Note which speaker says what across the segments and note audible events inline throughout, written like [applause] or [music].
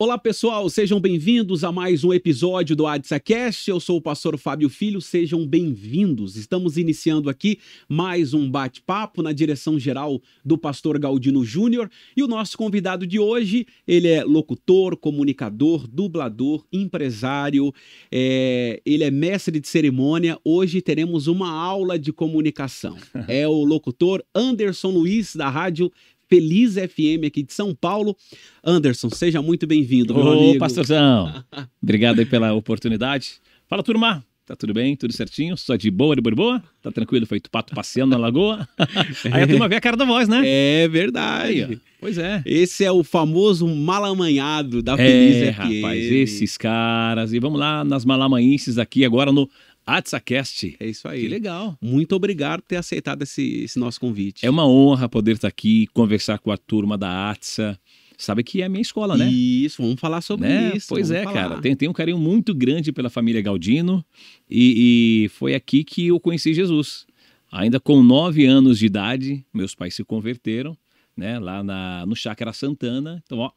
Speaker 1: Olá pessoal, sejam bem-vindos a mais um episódio do AdsaCast. Eu sou o pastor Fábio Filho, sejam bem-vindos. Estamos iniciando aqui mais um bate-papo na direção geral do pastor Galdino Júnior. E o nosso convidado de hoje, ele é locutor, comunicador, dublador, empresário, é... ele é mestre de cerimônia. Hoje teremos uma aula de comunicação. [laughs] É o locutor Anderson Luiz, da Rádio Feliz FM aqui de São Paulo. Anderson, seja muito bem-vindo, meu Ô, amigo. pastorzão, [laughs] obrigado aí
Speaker 2: pela oportunidade. Fala, turma. Tá tudo bem? Tudo certinho? Só de boa, de boa, Tá tranquilo? Foi tu pato passeando na lagoa? [laughs] Aí a turma vê a cara
Speaker 1: da voz, né? É verdade. Aí, pois é. Esse é o famoso malamanhado da é, Feliz é, FM. rapaz, esses caras. E vamos lá nas malamanhenses aqui agora no
Speaker 2: AtsaCast. É isso aí. Que legal. Muito obrigado por ter aceitado esse, esse, nosso convite. É uma honra poder estar aqui, conversar com a turma da Atsa. Sabe que é a minha escola, né? Isso, vamos falar sobre né? isso. Pois é, falar. cara. Tenho um carinho muito grande pela família Galdino e, e foi aqui que eu conheci Jesus. Ainda com nove anos de idade, meus pais se converteram, né? Lá na, no Chácara Santana. Então, ó,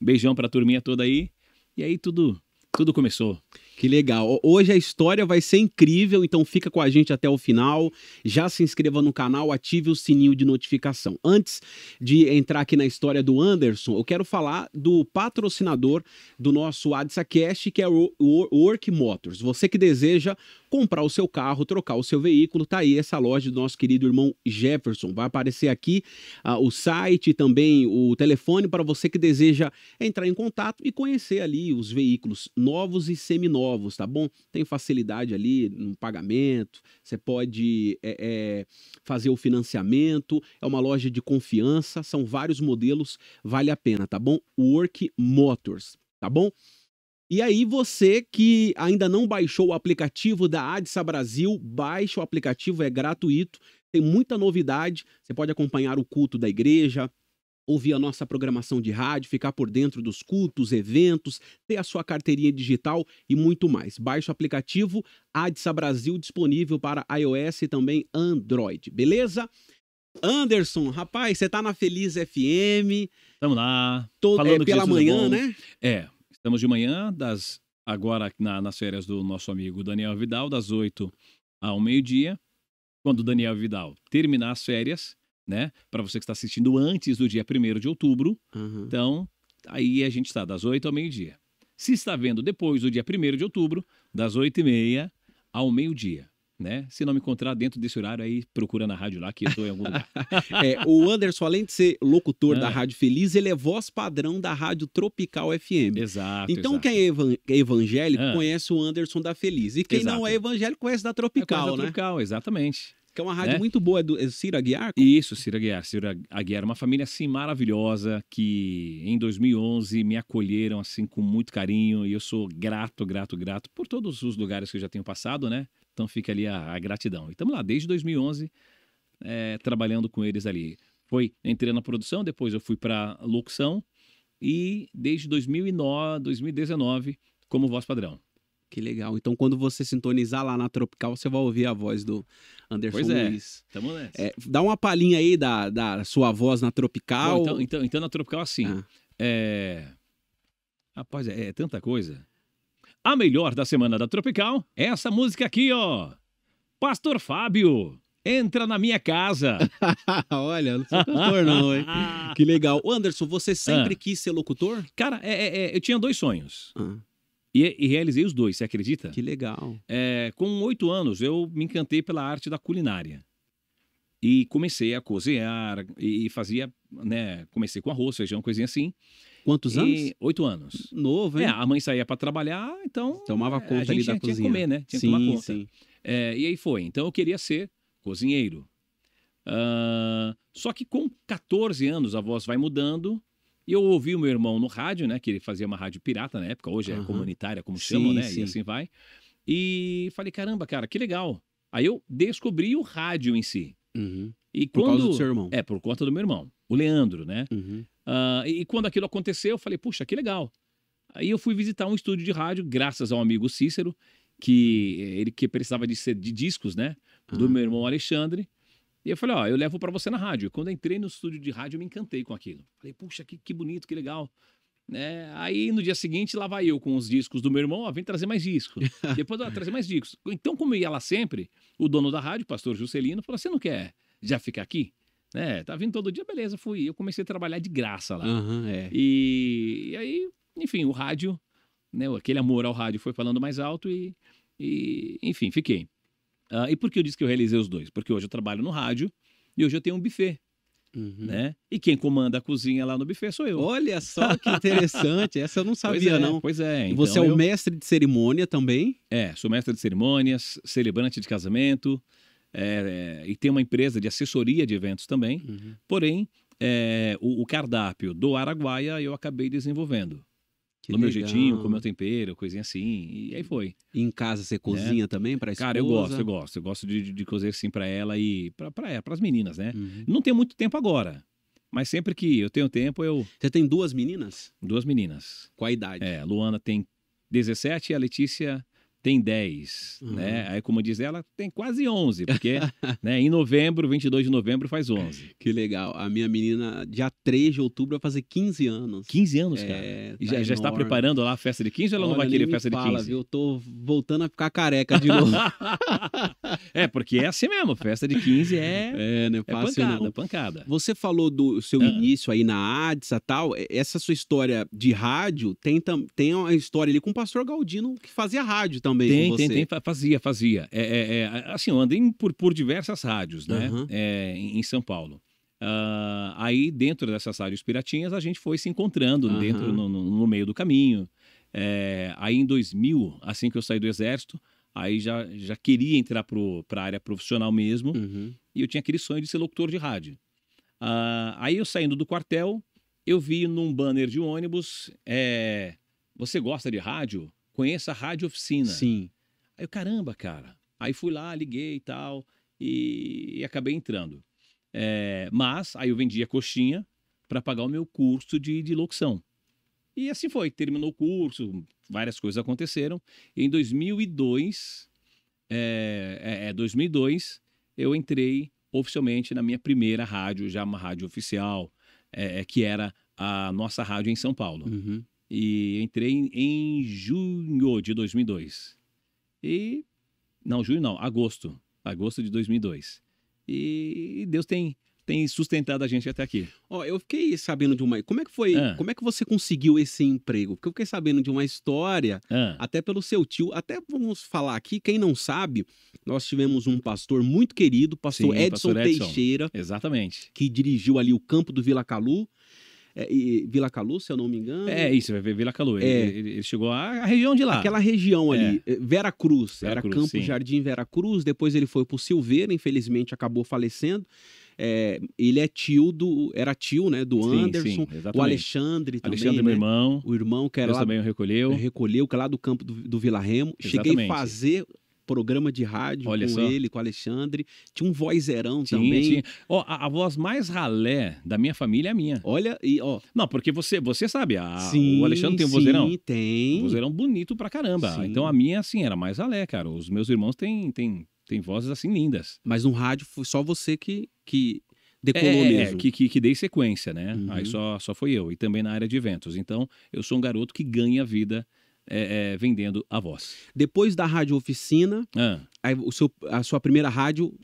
Speaker 2: beijão pra turminha
Speaker 1: toda aí. E aí tudo, tudo começou. Que legal. Hoje a história vai ser incrível, então fica com a gente até o final. Já se inscreva no canal, ative o sininho de notificação. Antes de entrar aqui na história do Anderson, eu quero falar do patrocinador do nosso AdsaCast, que é o Work Motors. Você que deseja comprar o seu carro, trocar o seu veículo, tá aí essa loja do nosso querido irmão Jefferson. Vai aparecer aqui ah, o site, também o telefone para você que deseja entrar em contato e conhecer ali os veículos novos e seminovos, tá bom? Tem facilidade ali no pagamento, você pode é, é, fazer o financiamento, é uma loja de confiança, são vários modelos, vale a pena, tá bom? Work Motors, tá bom? E aí você que ainda não baixou o aplicativo da Adsa Brasil, baixe o aplicativo, é gratuito, tem muita novidade, você pode acompanhar o culto da igreja, ouvir a nossa programação de rádio, ficar por dentro dos cultos, eventos, ter a sua carteirinha digital e muito mais. Baixe o aplicativo Adsa Brasil disponível para iOS e também Android, beleza? Anderson, rapaz, você tá na Feliz FM. Tamo lá. Todo, é, pela manhã, né?
Speaker 2: É, Estamos de manhã, das agora na, nas férias do nosso amigo Daniel Vidal, das 8 ao meio-dia. Quando o Daniel Vidal terminar as férias, né? Para você que está assistindo antes do dia 1 de outubro. Uhum. Então, aí a gente está das 8 ao meio-dia. Se está vendo depois do dia 1 de outubro, das 8 e meia ao meio-dia né? Se não me encontrar dentro desse horário, aí procura na rádio lá que eu estou em algum lugar. [laughs] é,
Speaker 1: o Anderson, além de ser locutor ah. da Rádio Feliz, ele é voz padrão da Rádio Tropical FM. Exato. Então, exato. quem é evan é evangélico ah. conhece o Anderson da Feliz. E quem exato. não é evangélico conhece da Tropical, é da né? Tropical, exatamente. Que é uma rádio né? muito boa, é do é Ciro Aguiar? Como? Isso, Ciro Aguiar.
Speaker 2: Ciro Aguiar, uma família assim maravilhosa que em 2011 me acolheram assim com muito carinho e eu sou grato, grato, grato por todos os lugares que eu já tenho passado, né? Então fica ali a, a gratidão. E estamos lá desde 2011 é, trabalhando com eles ali. Foi, entrei na produção, depois eu fui para locução e desde 2009,
Speaker 1: 2019 como voz padrão. Que legal. Então, quando você sintonizar lá na Tropical, você vai ouvir a voz do Anderson pois é,
Speaker 2: Tamo nessa. É,
Speaker 1: dá uma palhinha aí da, da sua voz na Tropical. Bom, então, então, então, na Tropical, assim. Ah. É...
Speaker 2: Rapaz, é, é, tanta coisa. A melhor da semana da Tropical é essa música aqui, ó. Pastor Fábio. Entra na minha casa. [laughs] Olha, não sou cantor, não, hein? [laughs] Que legal. Anderson, você sempre ah. quis ser locutor? Cara, é, é, é, eu tinha dois sonhos. Ah. E, e, realizei os dois, você acredita? Que legal. É, com oito anos, eu me encantei pela arte da culinária e comecei a cozinhar e fazia, né? Comecei com arroz, feijão, coisinha assim. Quantos anos? oito anos. Novo, hein? É, a mãe saía para trabalhar, então. Tomava é, conta a gente ali da tinha, cozinha. Tinha que comer, né? Tinha sim, que tomar conta. Sim. É, e aí foi. Então eu queria ser cozinheiro. Uh, só que com 14 anos a voz vai mudando. E eu ouvi o meu irmão no rádio, né? Que ele fazia uma rádio pirata na época, hoje uhum. é comunitária, como chama, né? Sim. E assim vai. E falei, caramba, cara, que legal. Aí eu descobri o rádio em si. Uhum. E por quando, causa do seu irmão. É, por conta do meu irmão, o Leandro, né? Uhum. Uh, e quando aquilo aconteceu, eu falei, puxa, que legal. Aí eu fui visitar um estúdio de rádio, graças ao amigo Cícero, que eh, ele que precisava de, ser, de discos, né? Do ah. meu irmão Alexandre. E eu falei, ó, eu levo para você na rádio. Quando entrei no estúdio de rádio, eu me encantei com aquilo. Falei, puxa, que, que bonito, que legal. É, aí no dia seguinte, lá vai eu com os discos do meu irmão, ó, vem trazer mais discos. [laughs] Depois, ó, trazer mais discos. Então, como ia lá sempre, o dono da rádio, pastor Juscelino, falou: Você não quer já ficar aqui? Né? Tá vindo todo dia, beleza, fui. Eu comecei a trabalhar de graça lá. Uhum, é. e, e, aí, enfim, o rádio, né, aquele amor ao rádio foi falando mais alto e, e enfim, fiquei. Uh, e por que eu disse que eu realizei os dois? Porque hoje eu trabalho no rádio e hoje eu tenho um buffet Uhum. Né? E quem comanda a cozinha lá no buffet sou eu. Olha só que interessante, essa eu não [laughs] sabia, pois é, não. Pois é. Então você é o eu...
Speaker 1: mestre de cerimônia também? É, sou mestre de cerimônias,
Speaker 2: celebrante de casamento, é, é, e tenho uma empresa de assessoria de eventos também. Uhum. Porém, é, o, o cardápio do Araguaia eu acabei desenvolvendo.
Speaker 1: Que do legal. meu jeitinho, com o meu
Speaker 2: tempero, coisinha assim. E aí foi. E em casa você né? cozinha né? também para esposa? Cara, eu gosto, eu gosto. Eu gosto de, de, de cozinhar assim para ela e para pra, as meninas, né? Uhum. Não tenho muito tempo agora. Mas sempre que eu tenho tempo, eu. Você tem duas meninas? Duas meninas. Qual a idade? É, Luana tem 17 e a Letícia tem 10, né? uhum. né? Aí, como
Speaker 1: diz ela, tem quase 11, porque [laughs] né, em novembro, 22 de novembro, faz 11. Que legal. A minha menina, dia 3 de outubro, vai fazer 15 anos. 15 anos, é, cara. Tá já, já, está preparando lá a festa de 15 ou ela Olha, não vai querer festa fala, de 15? Viu? Eu tô voltando a ficar careca de novo. [laughs] é, porque é assim mesmo. Festa de 15 é, é, né, é, é pancada, não. pancada. Você falou do seu ah. início aí na ADSA e tal. Essa sua história de rádio tem, tem uma história ali com o pastor Galdino, que fazia rádio também também tem, com você. Tem,
Speaker 2: tem, fazia, fazia. É, é, é, assim, eu andei por, por diversas rádios, né? Uhum. Em, em São Paulo. Uh, aí, dentro dessas áreas piratinhas, a gente foi se encontrando uhum. dentro, no, no, no, meio do caminho. É, aí, em 2000, assim que eu saí do exército, aí já, já queria entrar para a área profissional mesmo. Uhum. E eu tinha aquele sonho de ser locutor de rádio. Uh, aí, eu saindo do quartel, eu vi num banner de ônibus, é, você gosta de rádio? Conheça a Rádio Oficina. Sim. Aí eu, caramba, cara. Aí fui lá, liguei e tal, e, e acabei entrando. É, mas aí eu vendi a coxinha para pagar o meu curso de, de locução. E assim foi, terminou o curso, várias coisas aconteceram. E em eh, 2002, é, é, 2002, eu entrei oficialmente na minha primeira rádio, já uma rádio oficial, é, que era a nossa rádio em São Paulo. Uhum e entrei em junho de 2002. E não, junho não, agosto, agosto de 2002. E Deus tem tem sustentado a gente até
Speaker 1: aqui. Ó, oh, eu fiquei sabendo de uma, como é que foi, ah. como é que você conseguiu esse emprego? Porque eu fiquei sabendo de uma história, ah. até pelo seu tio, até vamos falar aqui, quem não sabe, nós tivemos um pastor muito querido, pastor, Sim, Edson, pastor Edson Teixeira, exatamente, que dirigiu ali o campo do Vila Calu é, e Vila Calu, se eu não me engano. É isso, Vila Calu. É. Ele, ele, chegou à região de lá. Aquela região ali, é. Eh, Vera Cruz, Vera era Cruz, Campo sim. Jardim Vera Cruz. Depois ele foi para o Silveira, infelizmente acabou falecendo. É, ele é tio do. Era tio, né? Do Anderson. Sim, o Alexandre também. Alexandre, né? meu irmão. O irmão que era. lá, também o recolheu. Recolheu, que é lá do campo do, do Vila Remo. Exatamente. Cheguei a fazer programa de rádio Olha com só. ele, com o Alexandre. Tinha um vozeirão tinha, também. Tinha. Ó, a, a, voz mais
Speaker 2: ralé da minha família é a minha. Olha, e ó. Não, porque você, você sabe, a, sim, o Alexandre tem um vozeirão. Sim, tem. Um vozeirão bonito pra caramba. Sim. Então a minha, assim, era mais ralé, cara. Os meus irmãos têm, têm, têm vozes assim lindas. Mas no rádio foi só você que. que... Decolou é, é mesmo. É, que, que, que dei sequência, né? Uhum. Aí só, só foi eu. E também na área de eventos. Então, eu sou um garoto que ganha
Speaker 1: vida é, é, vendendo a voz. Depois da rádio oficina, ah. a, o seu, a sua primeira rádio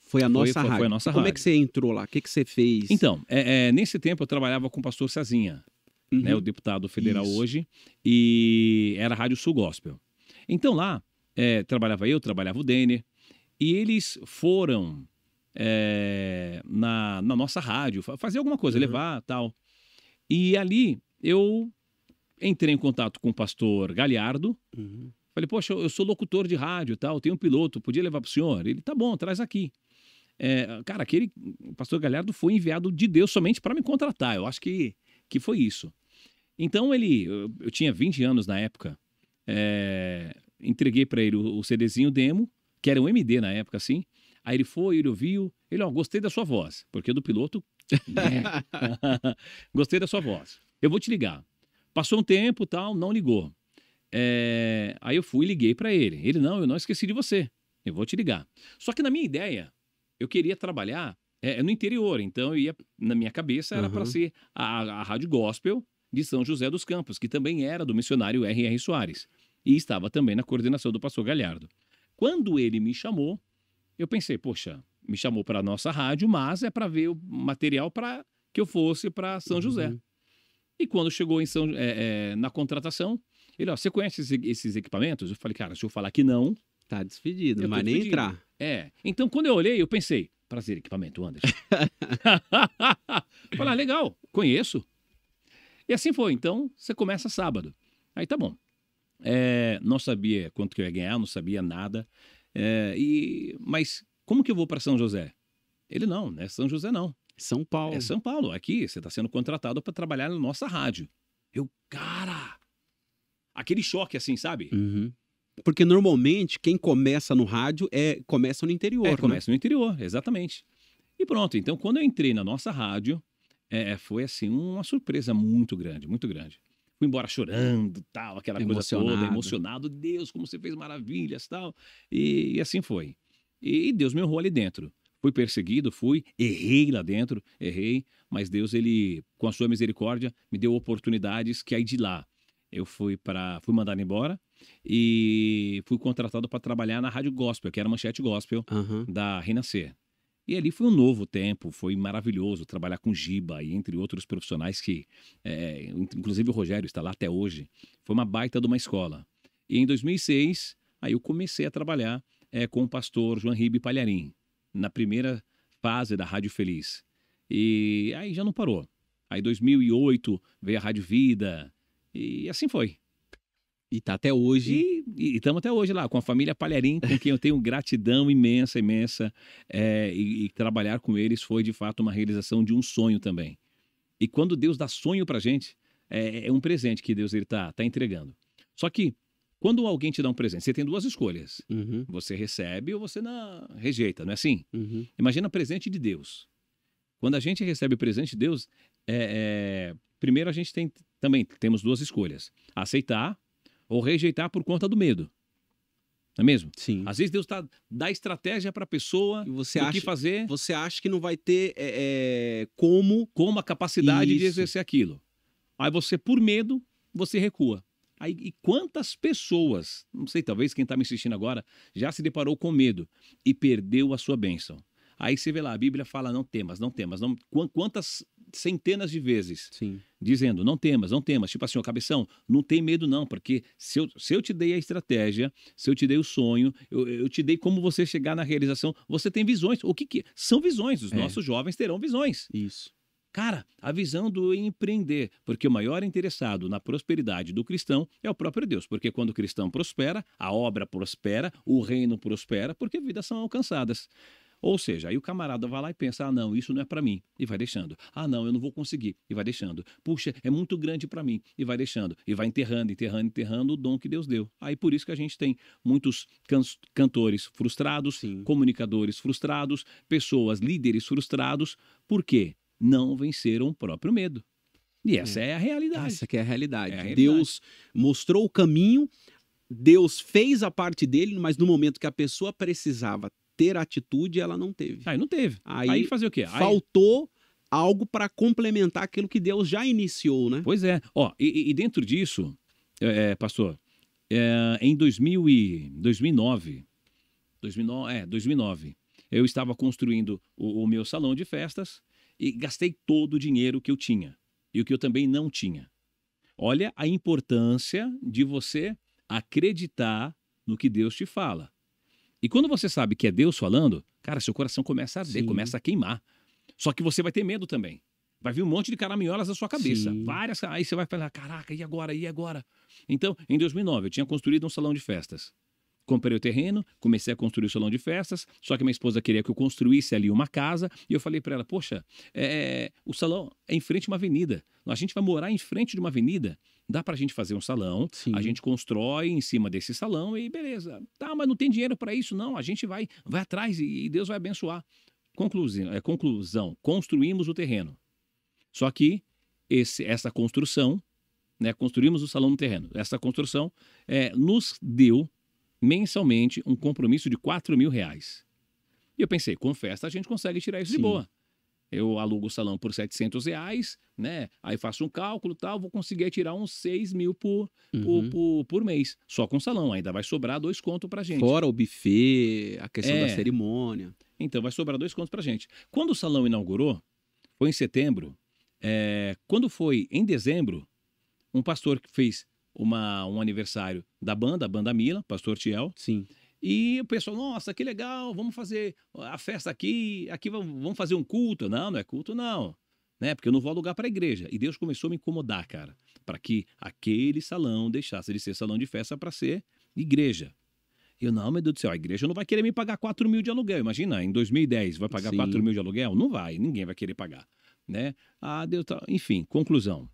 Speaker 2: foi a nossa foi, rádio. Foi a nossa e rádio. Como é que
Speaker 1: você entrou lá? O que, que você fez?
Speaker 2: Então, é, é, nesse tempo eu trabalhava com o pastor Cezinha, uhum. né, o deputado federal Isso. hoje, e era a Rádio Sul Gospel. Então lá, é, trabalhava eu, trabalhava o Denner, e eles foram é, na, na nossa rádio fazer alguma coisa, uhum. levar tal. E ali eu entrei em contato com o pastor Galhardo. Uhum. Falei, poxa, eu sou locutor de rádio e tal, tenho um piloto, podia levar para o senhor? Ele, tá bom, traz aqui. É, cara, aquele pastor Galhardo foi enviado de Deus somente para me contratar. Eu acho que, que foi isso. Então ele, eu, eu tinha 20 anos na época, é, entreguei para ele o, o CDzinho demo, que era um MD na época, assim. Aí ele foi, ele ouviu, ele, ó, gostei da sua voz, porque do piloto, né? [laughs] [laughs] gostei da sua voz. Eu vou te ligar. Passou um tempo tal, não ligou. É... Aí eu fui e liguei para ele. Ele, não, eu não esqueci de você. Eu vou te ligar. Só que na minha ideia, eu queria trabalhar é, é no interior. Então, eu ia, na minha cabeça, era uhum. para ser a, a Rádio Gospel de São José dos Campos, que também era do missionário R.R. Soares. E estava também na coordenação do pastor Galhardo. Quando ele me chamou, eu pensei, poxa, me chamou para a nossa rádio, mas é para ver o material para que eu fosse para São José. Uhum. E quando chegou em São, é, é, na contratação, ele, ó, você conhece esses, esses equipamentos? Eu falei, cara, se eu falar que não. Tá despedido, não vai nem entrar. É. Então, quando eu olhei, eu pensei, prazer, equipamento, Anderson. [laughs] falei, ah, legal, conheço. E assim foi. Então, você começa sábado. Aí tá bom. É, não sabia quanto que eu ia ganhar, não sabia nada. É, e, mas como que eu vou para São José? Ele não, né? São José não. São Paulo. É São Paulo, aqui você está sendo contratado para trabalhar na nossa rádio. Eu, cara,
Speaker 1: aquele choque assim, sabe? Uhum. Porque normalmente quem começa no rádio é começa no interior. É, né? começa no interior, exatamente. E pronto, então quando eu entrei na nossa
Speaker 2: rádio, é, foi assim uma surpresa muito grande, muito grande. Fui embora chorando, tal, aquela emocionado. coisa toda, emocionado. Deus, como você fez maravilhas, tal. E, e assim foi. E, e Deus me honrou ali dentro fui perseguido, fui, errei lá dentro, errei, mas Deus, ele, com a sua misericórdia, me deu oportunidades que aí de lá eu fui para fui mandado embora e fui contratado para trabalhar na rádio gospel, que era a manchete gospel uhum. da Renascer. E ali foi um novo tempo, foi maravilhoso trabalhar com Giba e entre outros profissionais que, é, inclusive o Rogério está lá até hoje. Foi uma baita de uma escola. E em 2006, aí eu comecei a trabalhar é, com o pastor João Ribe Palharim na primeira fase da Rádio Feliz. E aí já não parou. Aí 2008 veio a Rádio Vida e assim foi. E tá até hoje. E estamos até hoje lá, com a família Palharim, com quem eu tenho gratidão imensa, imensa. É, e, e, trabalhar com eles foi, de fato, uma realização de um sonho também. E quando Deus dá sonho pra gente, é, é um presente que Deus ele tá, tá entregando. Só que quando alguém te dá um presente, você tem duas escolhas. Uhum. Você recebe ou você não, rejeita, não é assim? Uhum. Imagina presente de Deus. Quando a gente recebe o presente de Deus, é, é, primeiro a gente tem também temos duas escolhas: aceitar ou rejeitar por conta do medo. Não é mesmo? Sim. Às vezes Deus tá, dá estratégia para a pessoa o você acha, que
Speaker 1: fazer. Você acha que não vai ter é, é
Speaker 2: como. Como a capacidade Isso. de exercer aquilo. Aí você, por medo, você recua. Aí, e quantas pessoas, não sei, talvez quem está me assistindo agora, já se deparou com medo e perdeu a sua bênção. Aí você vê lá, a Bíblia fala: não temas, não temas. Não... Quantas centenas de vezes Sim. dizendo: não temas, não temas. Tipo assim, ó, cabeção, não tem medo não, porque se eu, se eu te dei a estratégia, se eu te dei o sonho, eu, eu te dei como você chegar na realização, você tem visões. O que, que... São visões, os é. nossos jovens terão visões. Isso. Cara, a visão do empreender, porque o maior interessado na prosperidade do cristão é o próprio Deus, porque quando o cristão prospera, a obra prospera, o reino prospera, porque vidas são alcançadas. Ou seja, aí o camarada vai lá e pensa: ah, não, isso não é para mim, e vai deixando. Ah, não, eu não vou conseguir, e vai deixando. Puxa, é muito grande para mim, e vai deixando. E vai enterrando, enterrando, enterrando o dom que Deus deu. Aí por isso que a gente tem muitos can cantores frustrados, Sim. comunicadores frustrados, pessoas, líderes frustrados. Por quê?
Speaker 1: não venceram o próprio medo. E hum. essa é, a realidade. Essa que é a realidade. É a realidade. Deus mostrou o caminho, Deus fez a parte dele, mas no momento que a pessoa precisava ter atitude, ela não teve. Aí não teve. Aí, aí fazer o quê? Aí... Faltou algo para complementar aquilo que Deus já iniciou, né? Pois é. Ó, e, e dentro disso,
Speaker 2: é, é, pastor, é, em 2000 e, 2009, 2009, é, 2009, eu estava construindo o, o meu salão de festas e gastei todo o dinheiro que eu tinha e o que eu também não tinha. Olha a importância de você acreditar no que Deus te fala. E quando você sabe que é Deus falando, cara, seu coração começa a arder, Sim. começa a queimar. Só que você vai ter medo também. Vai vir um monte de caraminholas na sua cabeça. Sim. Várias. Aí você vai falar: caraca, e agora? E agora? Então, em 2009, eu tinha construído um salão de festas comprei o terreno, comecei a construir o salão de festas, só que minha esposa queria que eu construísse ali uma casa, e eu falei para ela, poxa, é, o salão é em frente a uma avenida, a gente vai morar em frente de uma avenida, dá para a gente fazer um salão, Sim. a gente constrói em cima desse salão e beleza. Tá, mas não tem dinheiro para isso não, a gente vai, vai atrás e, Deus vai abençoar. Conclusão, é, conclusão, construímos o terreno. Só que esse, essa construção, né, construímos o salão no terreno, essa construção é, nos deu mensalmente um compromisso de 4 mil reais. E eu pensei, com festa a gente consegue tirar isso Sim. de boa. Eu alugo o salão por 700 reais, né? Aí faço um cálculo tal, vou conseguir tirar uns 6 mil por, uhum. por, por, por, mês. Só com o salão, ainda vai sobrar dois contos pra gente. Fora o
Speaker 1: buffet, a questão é. da
Speaker 2: cerimônia. Então, vai sobrar dois contos pra gente. Quando o salão inaugurou, foi em setembro, é... quando foi em dezembro, um pastor que fez uma, um aniversário da banda, a banda Mila, Pastor Tiel. Sim. E o pessoal, nossa, que legal, vamos fazer a festa aqui, aqui vamos fazer um culto. Não, não é culto, não. Né? Porque eu não vou alugar para a igreja. E Deus começou a me incomodar, cara, para que aquele salão deixasse de ser salão de festa para ser igreja. Eu, não, meu Deus do céu, a igreja não vai querer me pagar 4 mil de aluguel. Imagina, em 2010, vai pagar Sim. 4 mil de aluguel? Não vai, ninguém vai querer pagar. Né? Ah, Deus, tá... enfim, conclusão.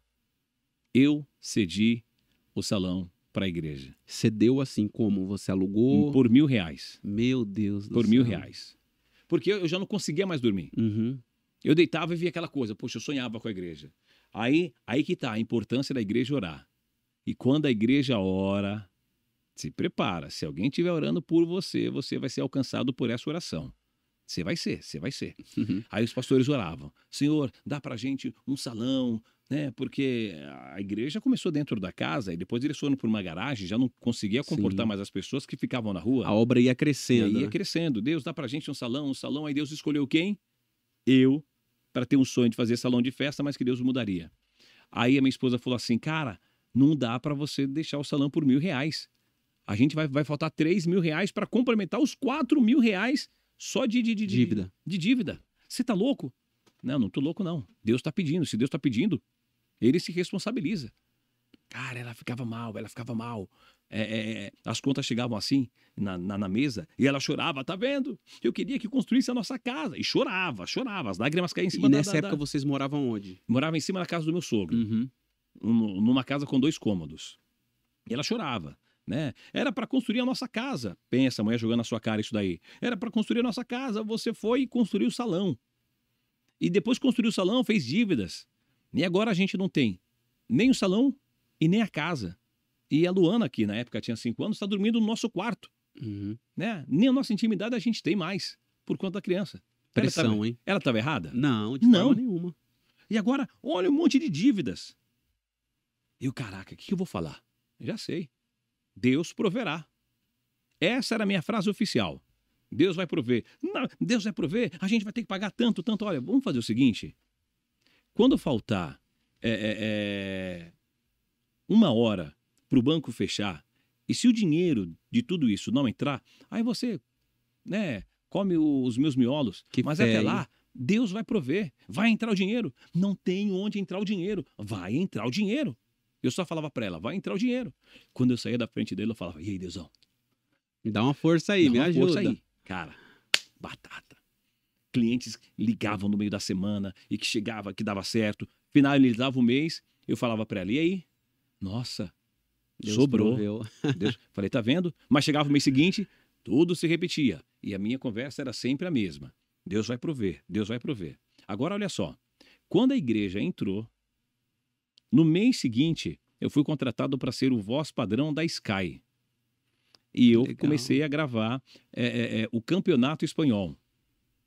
Speaker 2: Eu cedi o salão para a igreja.
Speaker 1: Você deu assim como? Você alugou? Hum, por mil reais. Meu Deus do Por céu. mil reais.
Speaker 2: Porque eu já não conseguia mais dormir. Uhum. Eu deitava e via aquela coisa, poxa, eu sonhava com a igreja. Aí, aí que tá a importância da igreja orar. E quando a igreja ora, se prepara. Se alguém estiver orando por você, você vai ser alcançado por essa oração. Você vai ser, você vai ser. Uhum. Aí os pastores oravam: Senhor, dá pra gente um salão, né? Porque a igreja começou dentro da casa e depois eles foram para uma garagem, já não conseguia comportar Sim. mais as pessoas que ficavam na rua.
Speaker 1: A obra ia crescendo. ia né?
Speaker 2: crescendo. Deus, dá pra gente um salão, um salão. Aí Deus escolheu quem? Eu, para ter um sonho de fazer salão de festa, mas que Deus mudaria. Aí a minha esposa falou assim: Cara, não dá para você deixar o salão por mil reais. A gente vai, vai faltar três mil reais para complementar os quatro mil reais só de, de, de dívida. De, dívida. Você tá louco? Não, não tô louco, não. Deus tá pedindo. Se Deus tá pedindo, ele se responsabiliza. Cara, ela ficava mal, ela ficava mal. É, é, é as contas chegavam assim na, na, na, mesa e ela chorava, tá vendo? Eu queria que construísse a nossa casa. E chorava, chorava, as lágrimas caíam em cima e da E nessa da, época da... vocês moravam onde? Morava em cima da casa do meu sogro, uhum. numa casa com dois cômodos. E ela chorava né? Era para construir a nossa casa. Pensa, amanhã jogando na sua cara isso daí. Era para construir a nossa casa, você foi e construiu o salão. E depois construiu o salão, fez dívidas. E agora a gente não tem nem o salão e nem a casa. E a Luana, que na época tinha 5 anos, está dormindo no nosso quarto. Uhum. Né? Nem a nossa intimidade a gente tem mais, por conta da criança.
Speaker 1: Pressão, ela tava, hein? Ela estava errada? Não, de não. nenhuma.
Speaker 2: E agora, olha um monte de dívidas. e o caraca, o que, que eu vou falar? Já sei. Deus proverá. Essa era a minha frase oficial. Deus vai prover. Não, Deus vai prover, a gente vai ter que pagar tanto, tanto. Olha, vamos fazer o seguinte: quando faltar é, é, é, uma hora para o banco fechar, e se o dinheiro de tudo isso não entrar, aí você né, come os meus miolos. Que mas até lá, Deus vai prover. Vai entrar o dinheiro. Não tem onde entrar o dinheiro. Vai entrar o dinheiro. Eu só falava para ela, vai entrar o dinheiro. Quando eu saía da frente dele, eu falava, e aí, Deusão? Me dá uma força aí, dá me uma ajuda. Força aí. Cara, batata. Clientes ligavam no meio da semana e que chegava, que dava certo. Finalizava o mês, eu falava para ela, e aí? Nossa,
Speaker 1: Deus sobrou. [laughs] Deus...
Speaker 2: Falei, tá vendo? Mas chegava o mês seguinte, tudo se repetia. E a minha conversa era sempre a mesma. Deus vai prover, Deus vai prover. Agora olha só, quando a igreja entrou no mês seguinte, eu fui contratado para ser o voz padrão da Sky. E eu Legal. comecei a gravar é, é, o campeonato espanhol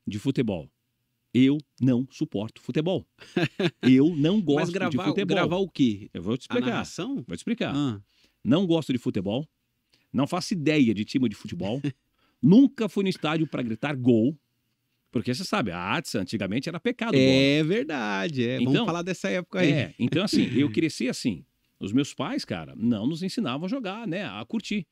Speaker 2: de futebol. Eu não suporto futebol. [laughs] Eu não gosto Mas gravar, de futebol. Gravar o
Speaker 1: quê? Eu vou te explicar. A narração? Vou te explicar. Ah.
Speaker 2: Não gosto de futebol. Não faço ideia de time de futebol. [laughs] Nunca fui no estádio para gritar gol. Porque você sabe, a arte antigamente era pecado. É bom. verdade, é. Então, Vamos
Speaker 1: falar dessa época é, aí. É, então assim, eu [laughs]
Speaker 2: cresci assim. Os meus pais, cara, não nos ensinavam a jogar, né? A curtir.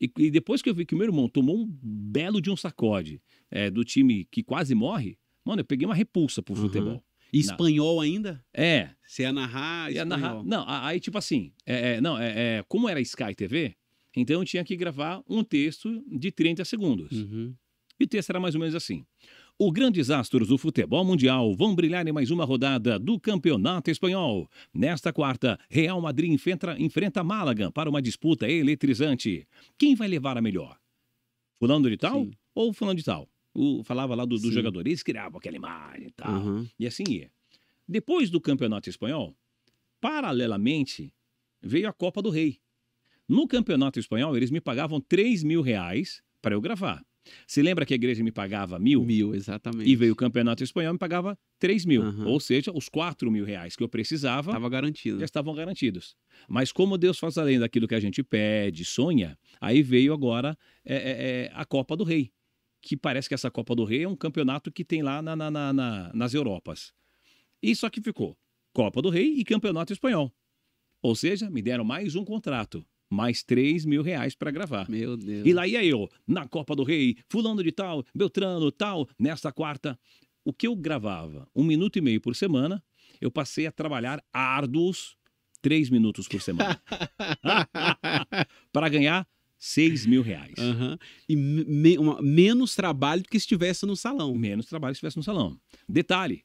Speaker 2: E, e depois que eu vi que o meu irmão tomou um belo de um sacode é, do time que quase morre, mano, eu peguei uma repulsa pro uhum. futebol. E espanhol ainda? É. Você ia narrar ia espanhol. Narrar, não, aí tipo assim, é, é, não, é, é como era Sky TV, então eu tinha que gravar um texto de 30 segundos. Uhum. E o texto era mais ou menos assim. Os grandes astros do futebol mundial vão brilhar em mais uma rodada do Campeonato Espanhol. Nesta quarta, Real Madrid enfrenta, enfrenta Málaga para uma disputa eletrizante. Quem vai levar a melhor? Fulano de tal Sim. ou fulano de tal? O, falava lá do, do jogador, eles criavam aquela imagem e tal. Uhum. E assim ia. É. Depois do Campeonato Espanhol, paralelamente, veio a Copa do Rei. No Campeonato Espanhol, eles me pagavam 3 mil reais para eu gravar. Se lembra que a igreja me pagava mil? Mil, exatamente. E veio o campeonato espanhol e me pagava três mil. Uhum. Ou seja, os quatro mil reais que eu precisava. Estava garantido. Já estavam garantidos. Mas como Deus faz além daquilo que a gente pede, sonha, aí veio agora é, é, é, a Copa do Rei. Que parece que essa Copa do Rei é um campeonato que tem lá na, na, na, nas Europas. E só que ficou Copa do Rei e Campeonato Espanhol. Ou seja, me deram mais um contrato mais 3 mil reais para gravar. Meu Deus. E lá ia eu, na Copa do Rei, fulano de tal, Beltrano, tal, nesta quarta. O que eu gravava um minuto e meio por semana, eu passei a trabalhar árduos três minutos por semana.
Speaker 1: [laughs] para ganhar 6 mil reais. Uhum. E me, uma, menos trabalho do que estivesse no salão. Menos trabalho que estivesse no salão. Detalhe,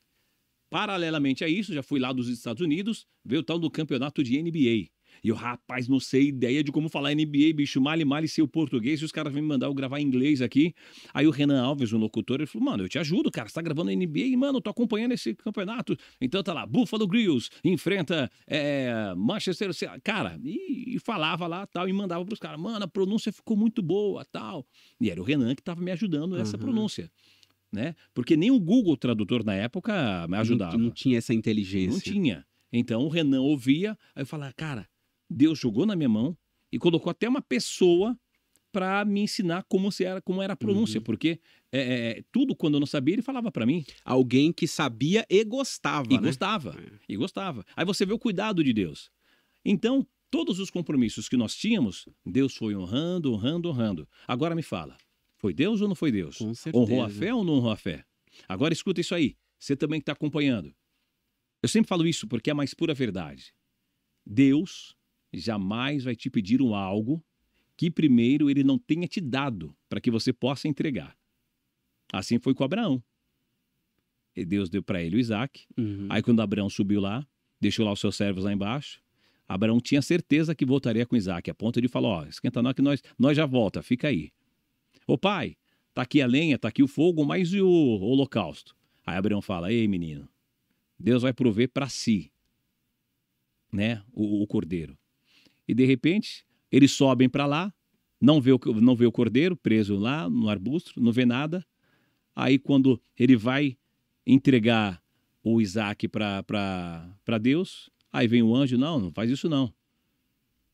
Speaker 1: paralelamente
Speaker 2: a isso, já fui lá dos Estados Unidos, ver o tal do campeonato de NBA. E o rapaz, não sei ideia de como falar NBA, bicho, male, male, ser o português, e os caras vêm me mandar eu gravar em inglês aqui. Aí o Renan Alves, o locutor, ele falou, mano, eu te ajudo, cara, você tá gravando NBA, e, mano, eu tô acompanhando esse campeonato. Então tá lá, Buffalo Grills enfrenta é, Manchester, cara, e, e, falava lá, tal, e mandava pros caras, mano, a pronúncia ficou muito boa, tal. E era o Renan que tava me ajudando nessa uhum. pronúncia. Né? Porque nem o Google Tradutor
Speaker 1: na época me ajudava. Não, não tinha essa
Speaker 2: inteligência. Não tinha. Então o Renan ouvia, aí eu falava, cara, Deus jogou na minha mão e colocou até uma pessoa para me ensinar como se era como era a pronúncia, uhum. porque é, é, tudo quando eu não sabia ele falava para mim. Alguém que sabia e gostava. E né? gostava. É. E gostava. Aí você vê o cuidado de Deus. Então todos os compromissos que nós tínhamos, Deus foi honrando, honrando, honrando. Agora me fala, foi Deus ou não foi Deus? Com certeza. Honrou a fé ou não honrou a fé? Agora escuta isso aí, você também que está acompanhando. Eu sempre falo isso porque é a mais pura verdade. Deus jamais vai te pedir um algo que primeiro ele não tenha te dado para que você possa entregar. Assim foi com Abraão. E Deus deu para ele o Isaac. Uhum. Aí quando Abraão subiu lá, deixou lá os seus servos lá embaixo. Abraão tinha certeza que voltaria com Isaac, a ponto de falar: ó, esquenta não que nós, nós já volta, fica aí. Ô pai, tá aqui a lenha, tá aqui o fogo, mas e o holocausto? Aí Abraão fala: ei menino, Deus vai prover para si, né, o, o cordeiro e de repente eles sobem para lá, não vê, o, não vê o cordeiro preso lá no arbusto, não vê nada. Aí quando ele vai entregar o Isaac para Deus, aí vem o anjo, não, não faz isso não.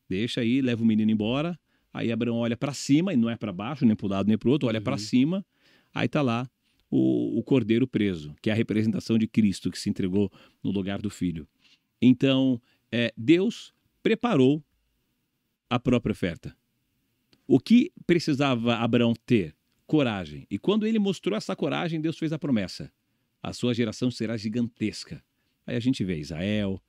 Speaker 2: Deixa aí, leva o menino embora. Aí Abraão olha para cima, e não é para baixo, nem para o lado, nem para o outro, olha uhum. para cima, aí está lá o, o cordeiro preso, que é a representação de Cristo que se entregou no lugar do filho. Então, é, Deus preparou a própria oferta. O que precisava Abraão ter? Coragem. E quando ele mostrou essa coragem, Deus fez a promessa: a sua geração será gigantesca. Aí a gente vê Israel,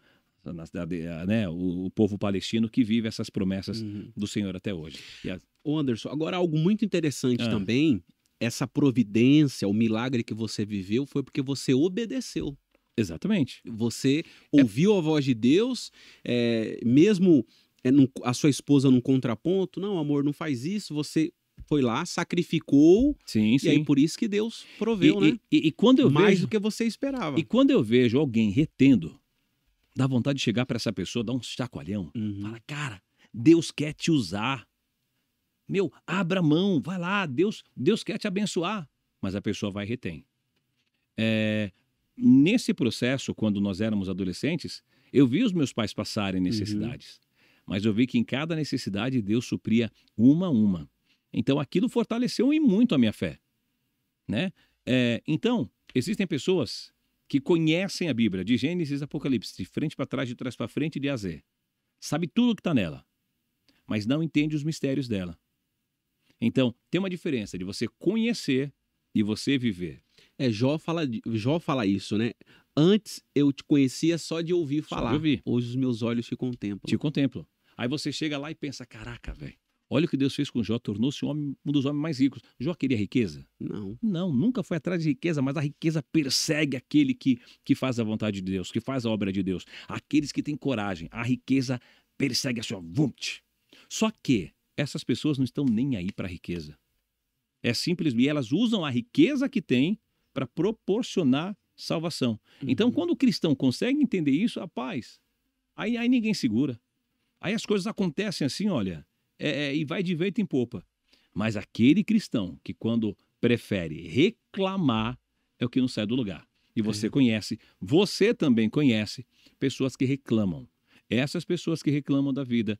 Speaker 2: né, o, povo palestino que vive essas promessas
Speaker 1: uhum. do Senhor até hoje. E a... Anderson, agora algo muito interessante ah. também, essa providência, o milagre que você viveu foi porque você obedeceu. Exatamente. Você é ouviu é... a voz de Deus, é, mesmo é num, a sua esposa num contraponto, não, amor, não faz isso, você foi lá, sacrificou, sim, e sim. aí por isso que Deus proveu, e, né? E, e, quando eu Mais vejo, do que você esperava. E quando eu vejo alguém
Speaker 2: retendo, dá vontade de chegar para essa pessoa, dar um chacoalhão, uhum. fala, cara, Deus quer te usar. Meu, abra mão, vai lá, Deus, Deus quer te abençoar. Mas a pessoa vai e retém. É, nesse processo, quando nós éramos adolescentes, eu vi os meus pais passarem uhum. necessidades. Uhum mas eu vi que em cada necessidade Deus supria uma a uma. Então aquilo fortaleceu e muito a minha fé. Né? É, então, existem pessoas que conhecem a Bíblia, de Gênesis a Apocalipse, de frente para trás, de trás para frente, de A a Z. Sabe tudo o que está nela, mas não entende os mistérios dela. Então, tem uma diferença de você conhecer
Speaker 1: e você viver. É, Jó fala, Jó fala isso, né? Antes eu te conhecia só de ouvir falar. Só de ouvir. Hoje os meus olhos te contemplam. Te contemplam. Aí você chega lá e pensa:
Speaker 2: caraca, velho. Olha o que Deus fez com Jó, tornou-se um, um dos homens mais ricos. Jó queria riqueza? Não. Não, nunca foi atrás de riqueza, mas a riqueza persegue aquele que, que faz a vontade de Deus, que faz a obra de Deus. Aqueles que têm coragem. A riqueza persegue a sua vontade. Só que essas pessoas não estão nem aí para a riqueza. É e elas usam a riqueza que têm para proporcionar salvação. Então, uhum. Então, quando o cristão consegue entender isso, a paz, aí, aí ninguém segura. Aí as coisas acontecem assim, olha, é, é, e vai de vento em popa. Mas aquele cristão que quando prefere reclamar é o que não sai do lugar. E você é. conhece, você também conhece pessoas que reclamam. Essas pessoas que reclamam da vida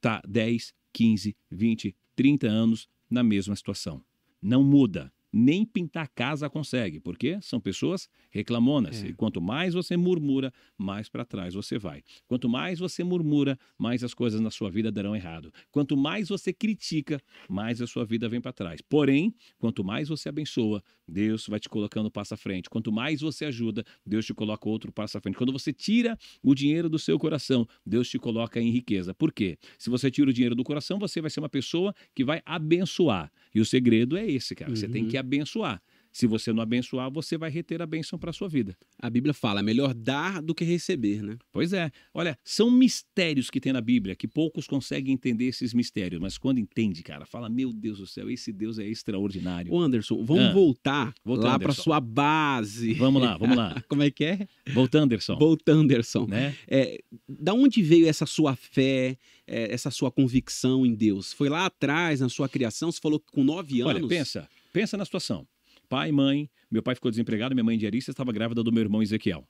Speaker 2: tá 10, 15, 20, 30 anos na mesma situação. Não muda nem pintar casa consegue, porque são pessoas reclamonas. É. E quanto mais você murmura, mais para trás você vai. Quanto mais você murmura, mais as coisas na sua vida darão errado. Quanto mais você critica, mais a sua vida vem para trás. Porém, quanto mais você abençoa, Deus vai te colocando passo à frente. Quanto mais você ajuda, Deus te coloca outro passo à frente. Quando você tira o dinheiro do seu coração, Deus te coloca em riqueza. Por quê? Se você tira o dinheiro do coração, você vai ser uma pessoa que vai abençoar. E o segredo é esse, cara. Uhum. Você tem que abençoar uhum abençoar. Se você não abençoar, você vai reter a bênção para a sua vida. A Bíblia fala, é melhor dar do que receber, né? Pois é. Olha, são mistérios que tem na Bíblia, que poucos conseguem entender esses mistérios, mas quando entende, cara, fala, meu Deus do céu, esse Deus é extraordinário. Ô Anderson, vamos ah,
Speaker 1: voltar volta, lá para sua base. Vamos lá, vamos lá. [laughs] Como é que é? Volta, Anderson. Volta, Anderson. Né? É, da onde veio essa sua fé, é, essa sua convicção em Deus? Foi lá atrás, na sua criação? Você falou que com nove anos... Olha, pensa... Pensa na
Speaker 2: situação. Pai, mãe, meu pai ficou desempregado, minha mãe é diarista estava grávida do meu irmão Ezequiel.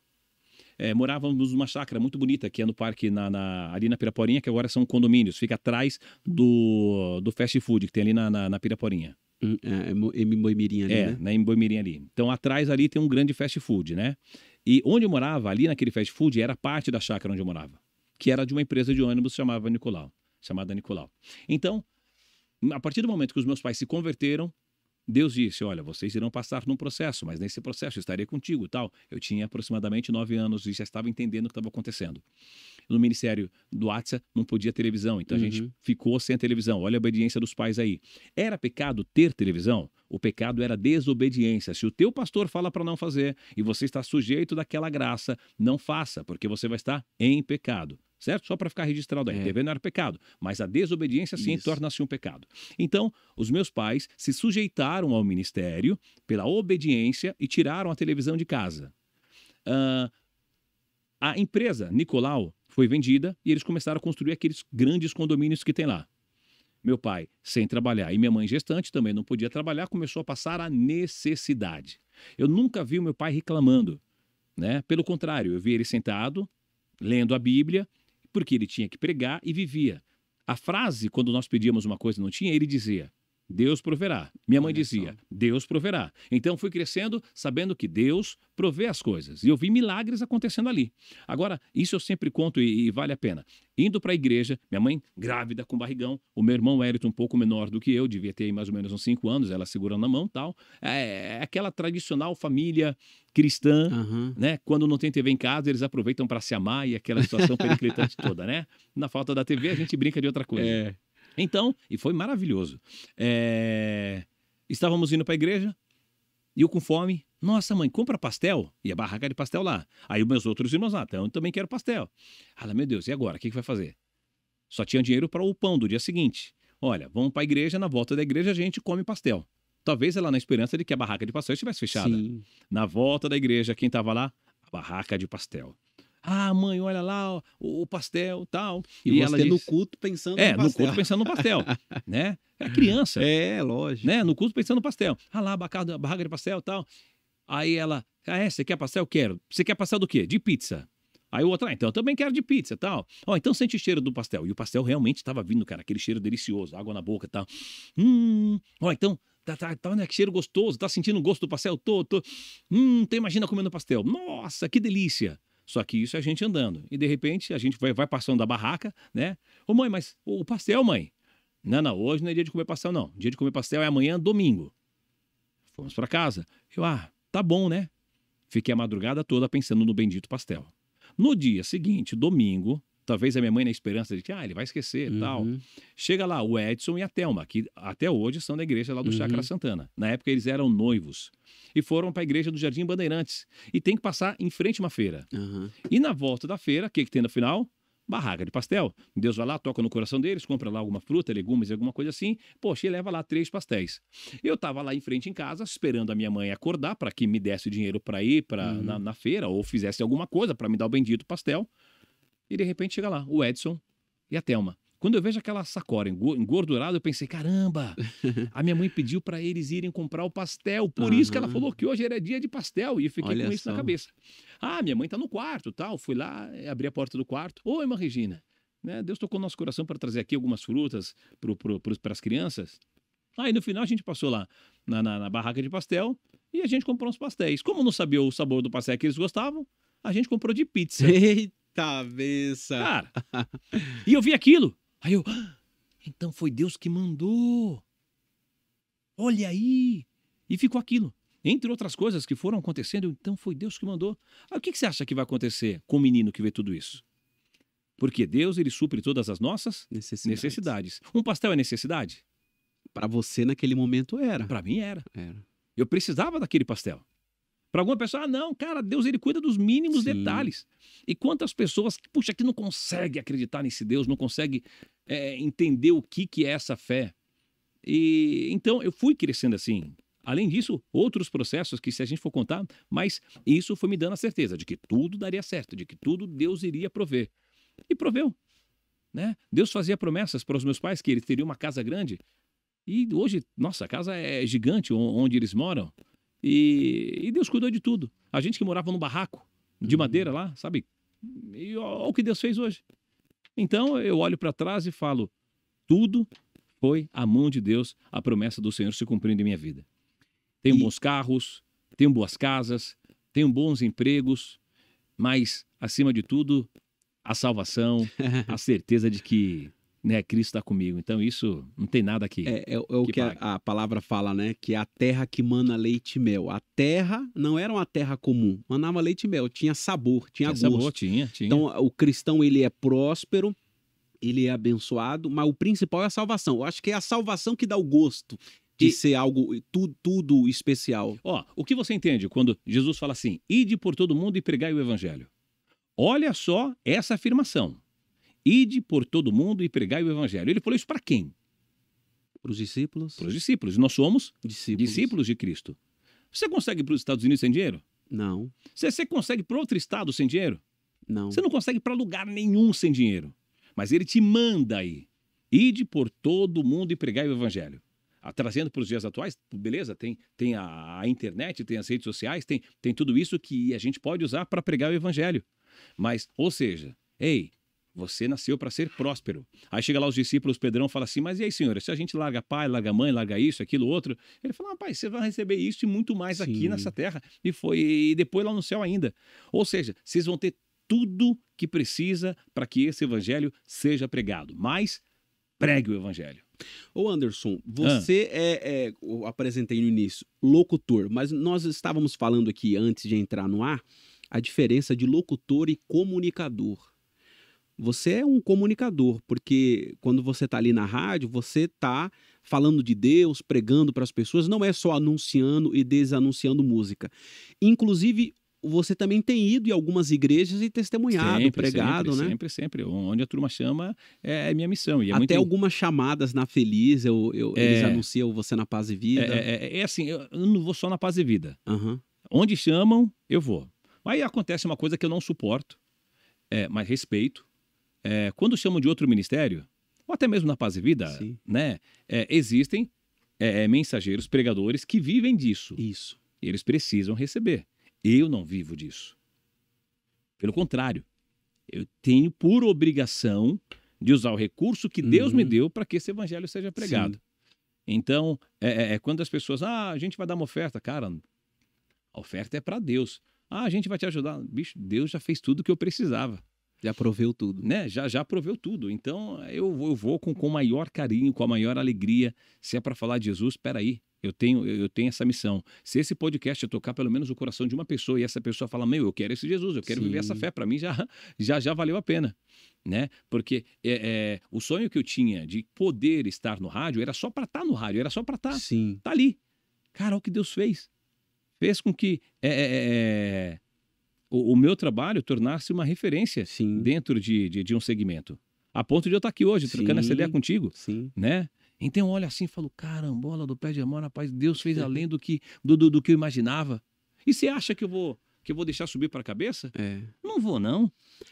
Speaker 2: É, morávamos numa chácara muito bonita que é no parque na, na, ali na Piraporinha, que agora são condomínios, fica atrás do, do fast food que tem ali na, na, na Piraporinha. Hum, é, é em Boimirinha ali, é, né? Em Boimirinha ali. Então atrás ali tem um grande fast food, né? E onde eu morava, ali naquele fast food, era parte da chácara onde eu morava, que era de uma empresa de ônibus chamava Nicolau, chamada Nicolau. Então, a partir do momento que os meus pais se converteram, Deus disse: Olha, vocês irão passar num processo, mas nesse processo eu estarei contigo tal. Eu tinha aproximadamente nove anos e já estava entendendo o que estava acontecendo. No ministério do WhatsApp não podia televisão, então uhum. a gente uhum. ficou sem a televisão. Olha a obediência dos pais aí. Era pecado ter televisão? O pecado era desobediência. Se o teu pastor fala para não fazer e você está sujeito daquela graça, não faça, porque você vai estar em pecado certo? Só para ficar registrado aí. É. TV não era pecado, mas a desobediência sim torna-se um pecado. Então, os meus pais se sujeitaram ao ministério pela obediência e tiraram a televisão de casa. Uh, a empresa Nicolau foi vendida e eles começaram a construir aqueles grandes condomínios que tem lá. Meu pai, sem trabalhar, e minha mãe gestante também não podia trabalhar, começou a passar a necessidade. Eu nunca vi o meu pai reclamando, né? Pelo contrário, eu vi ele sentado, lendo a Bíblia, porque ele tinha que pregar e vivia. A frase, quando nós pedíamos uma coisa e não tinha, ele dizia: Deus proverá. Minha mãe dizia, Deus proverá. Então fui crescendo sabendo que Deus provê as coisas. E eu vi milagres acontecendo ali. Agora, isso eu sempre conto e, e vale a pena. Indo para a igreja, minha mãe grávida com barrigão, o meu irmão Hérito um pouco menor do que eu, devia ter mais ou menos uns cinco anos, ela segurando a mão tal. É, é aquela tradicional família cristã, uhum. né? Quando não tem TV em casa, eles aproveitam para se amar e aquela situação [laughs] periclitante toda, né? Na falta da TV, a gente brinca de outra coisa. É. Então, e foi maravilhoso. É... Estávamos indo para a igreja, e eu com fome. Nossa, mãe, compra pastel? E a barraca de pastel lá. Aí meus outros irmãos lá, ah, então eu também quero pastel. Ah, meu Deus, e agora? O que, que vai fazer? Só tinha dinheiro para o pão do dia seguinte. Olha, vamos para a igreja, na volta da igreja a gente come pastel. Talvez ela na esperança de que a barraca de pastel estivesse fechada. Sim. Na volta da igreja, quem estava lá? A barraca de pastel. Ah, mãe, olha lá o, o pastel tal. E, e você ela disse, no culto pensando é, no pastel. É, no culto pensando no pastel, [laughs] né? É criança. É, lógico. Né? No culto pensando no pastel. Ah lá, bacana, barraca de pastel tal. Aí ela, ah, é, você quer pastel? Quero. Você quer pastel do quê? De pizza. Aí o outro, ah, então eu também quero de pizza tal. Ó, oh, então sente o cheiro do pastel. E o pastel realmente estava vindo, cara, aquele cheiro delicioso, água na boca e tal. Hum, ó, oh, então tá, tá, tá né, que cheiro gostoso, tá sentindo o gosto do pastel? todo. tô. Hum, então imagina comendo pastel. Nossa, que delícia. Só que isso é a gente andando. E de repente a gente vai, vai passando da barraca, né? Ô mãe, mas o pastel, mãe? Não, não, hoje não é dia de comer pastel, não. Dia de comer pastel é amanhã, domingo. Fomos para casa. Eu, ah, tá bom, né? Fiquei a madrugada toda pensando no bendito pastel. No dia seguinte, domingo, Talvez a minha mãe na esperança de que ah, ele vai esquecer uhum. tal. Chega lá o Edson e a Thelma, que até hoje são da igreja lá do uhum. Chácara Santana. Na época eles eram noivos e foram para a igreja do Jardim Bandeirantes. E tem que passar em frente a uma feira. Uhum. E na volta da feira, o que, que tem no final? barraca de pastel. Deus vai lá, toca no coração deles, compra lá alguma fruta, legumes, alguma coisa assim. Poxa, e leva lá três pastéis. Eu estava lá em frente em casa, esperando a minha mãe acordar para que me desse o dinheiro para ir pra, uhum. na, na, feira ou fizesse alguma coisa para me dar o bendito pastel. E de repente chega lá o Edson e a Thelma. Quando eu vejo aquela sacola engordurada, eu pensei, caramba, a minha mãe pediu para eles irem comprar o pastel, por uhum. isso que ela falou que hoje era dia de pastel, e eu fiquei Olha com isso só. na cabeça. Ah, minha mãe tá no quarto, tal, fui lá, eh, abri a porta do quarto, oi, irmã Regina, né, Deus tocou nosso coração para trazer aqui algumas frutas para as crianças. Aí ah, no final a gente passou lá na, na, na barraca de pastel e a gente comprou uns pastéis. Como não sabia o sabor do pastel que eles gostavam, a gente comprou de pizza. [laughs] Eita. Eita, benção! Cara, [laughs] e eu vi aquilo. Aí eu, ah, então foi Deus que mandou. Olha aí! E ficou aquilo. Entre outras coisas que foram acontecendo, então foi Deus que mandou. Aí, o que, que você acha que vai acontecer com o menino que vê tudo isso? Porque Deus, ele supre todas as nossas necessidades. necessidades. Um pastel é necessidade? Para você, naquele momento, era. Para mim, era. era. Eu precisava daquele pastel. Para alguma pessoa, ah, não, cara, Deus ele cuida dos mínimos Sim. detalhes. E quantas pessoas, puxa, que não consegue acreditar nesse Deus, não consegue é, entender o que, que é essa fé. E então eu fui crescendo assim. Além disso, outros processos que se a gente for contar, mas isso foi me dando a certeza de que tudo daria certo, de que tudo Deus iria prover. E proveu. Né? Deus fazia promessas para os meus pais que eles teriam uma casa grande. E hoje, nossa, a casa é gigante onde eles moram. E, e Deus cuidou de tudo. A gente que morava no barraco de uhum. madeira lá, sabe? E olha o que Deus fez hoje. Então eu olho para trás e falo: tudo foi a mão de Deus, a promessa do Senhor se cumprindo em minha vida. Tenho e... bons carros, tenho boas casas, tenho bons empregos, mas acima de tudo, a salvação, [laughs] a certeza de que né, Cristo está
Speaker 1: comigo. Então isso não tem nada aqui. É, é, é o que, que a, a, palavra fala, né? Que é a terra que mana leite e mel. A terra não era uma terra comum, manava leite e mel, tinha sabor, tinha, tinha gosto. Sabor,
Speaker 2: tinha, tinha. Então
Speaker 1: o cristão ele é próspero, ele é abençoado, mas o principal é a salvação. Eu acho que é a salvação que dá o gosto de e... ser algo tudo, tudo
Speaker 2: especial. Ó, o que você entende quando Jesus fala assim: "Ide por todo mundo e pregai o evangelho"? Olha só essa afirmação. Ide por todo mundo e pregai o evangelho. Ele falou isso para quem? Para os discípulos. Para os discípulos. Nós somos discípulos. discípulos de Cristo. Você consegue para os Estados Unidos sem dinheiro? Não. Você, você consegue para outro estado sem dinheiro? Não. Você não consegue para lugar nenhum sem dinheiro. Mas ele te manda aí. Ide por todo mundo e pregai o evangelho. Ah, trazendo para os dias atuais, beleza, tem, tem a, a, internet, tem as redes sociais, tem, tem tudo isso que a gente pode usar para pregar o evangelho. Mas, ou seja, ei, você nasceu para ser próspero. Aí chega lá os discípulos, Pedrão fala assim: Mas e aí, senhor, se a gente larga pai, larga mãe, larga isso, aquilo, outro? Ele fala: ah, Pai, você vai receber isso e muito mais Sim. aqui nessa terra. E foi, e depois lá no céu ainda. Ou seja, vocês vão ter
Speaker 1: tudo que precisa para que esse evangelho seja pregado. Mas pregue o evangelho. Ô Anderson, você ah. é, é, eu apresentei no início, locutor, mas nós estávamos falando aqui antes de entrar no ar a diferença de locutor e comunicador você é um comunicador, porque quando você está ali na rádio, você está falando de Deus, pregando para as pessoas, não é só anunciando e desanunciando música. Inclusive, você também tem ido em algumas igrejas e testemunhado, sempre, pregado, sempre, né? Sempre, sempre. Onde a turma chama é, é minha missão. É Até muito... algumas chamadas na Feliz, eu, eu é... eles anunciam você na Paz e Vida. É, é, é, é assim, eu não vou só na Paz e Vida. Uhum. Onde chamam, eu vou. Aí acontece uma coisa que eu não suporto,
Speaker 2: mas respeito é, quando chamam de outro ministério, ou até mesmo na Paz e Vida, Sim. né? É, existem é, é, mensageiros, pregadores que vivem disso. Isso. Eles precisam receber. Eu não vivo disso. Pelo contrário, eu tenho por obrigação de usar o recurso que Deus me uhum. deu para que esse evangelho seja pregado. Sim. Então, é, é, é, quando as pessoas, ah, a gente vai dar uma oferta, cara, a oferta é para Deus. Ah, a gente vai te ajudar. Bicho, Deus já fez tudo o que eu precisava. Já proveu tudo. Né? Já, já proveu tudo. Então eu, eu vou com, com o maior carinho, com a maior alegria. Se é para falar de Jesus, peraí. Eu tenho, eu tenho essa missão. Se esse podcast tocar pelo menos o coração de uma pessoa e essa pessoa fala, meu, eu quero esse Jesus, eu quero Sim. viver essa fé, para mim já, já, já valeu a pena. Né? Porque é, é, o sonho que eu tinha de poder estar no rádio era só para estar tá no rádio, era só para estar tá, Sim. tá ali. Cara, olha o que Deus fez. Fez com que é, é, é, é o, o meu trabalho tornar-se uma referência Sim. dentro de, de, de, um segmento. A ponto de eu estar tá aqui hoje, trocando Sim. essa ideia contigo. Sim. Né? Então olha assim e falo, carambola do pé de amor, rapaz, Deus fez [laughs] além do que, do, do, do, que eu imaginava. E você acha que eu vou que eu vou deixar subir para a cabeça? É. Não vou,
Speaker 1: não. O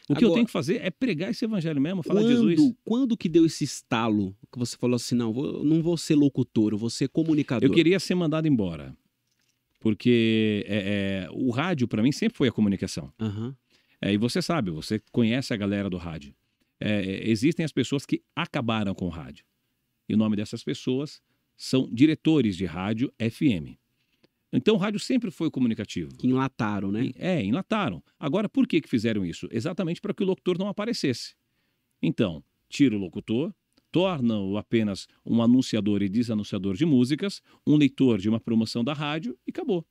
Speaker 1: Agora, que eu tenho que
Speaker 2: fazer é pregar esse evangelho mesmo, falar quando, de Jesus.
Speaker 1: Quando que deu esse estalo que você falou assim, não, vou, não vou ser locutor, vou ser comunicador? Eu queria ser mandado embora.
Speaker 2: Porque é, é, o rádio, para mim, sempre foi a comunicação. Uhum. É, e você sabe, você conhece a galera do rádio. É, é, existem as pessoas que acabaram com o rádio. E o nome dessas pessoas são diretores de rádio FM. Então o rádio sempre foi comunicativo. Que enlataram, né? É, enlataram. Agora, por que, que fizeram isso? Exatamente para que o locutor não aparecesse. Então, tira o locutor, torna-o apenas um anunciador e desanunciador de músicas, um leitor de uma promoção da rádio e acabou.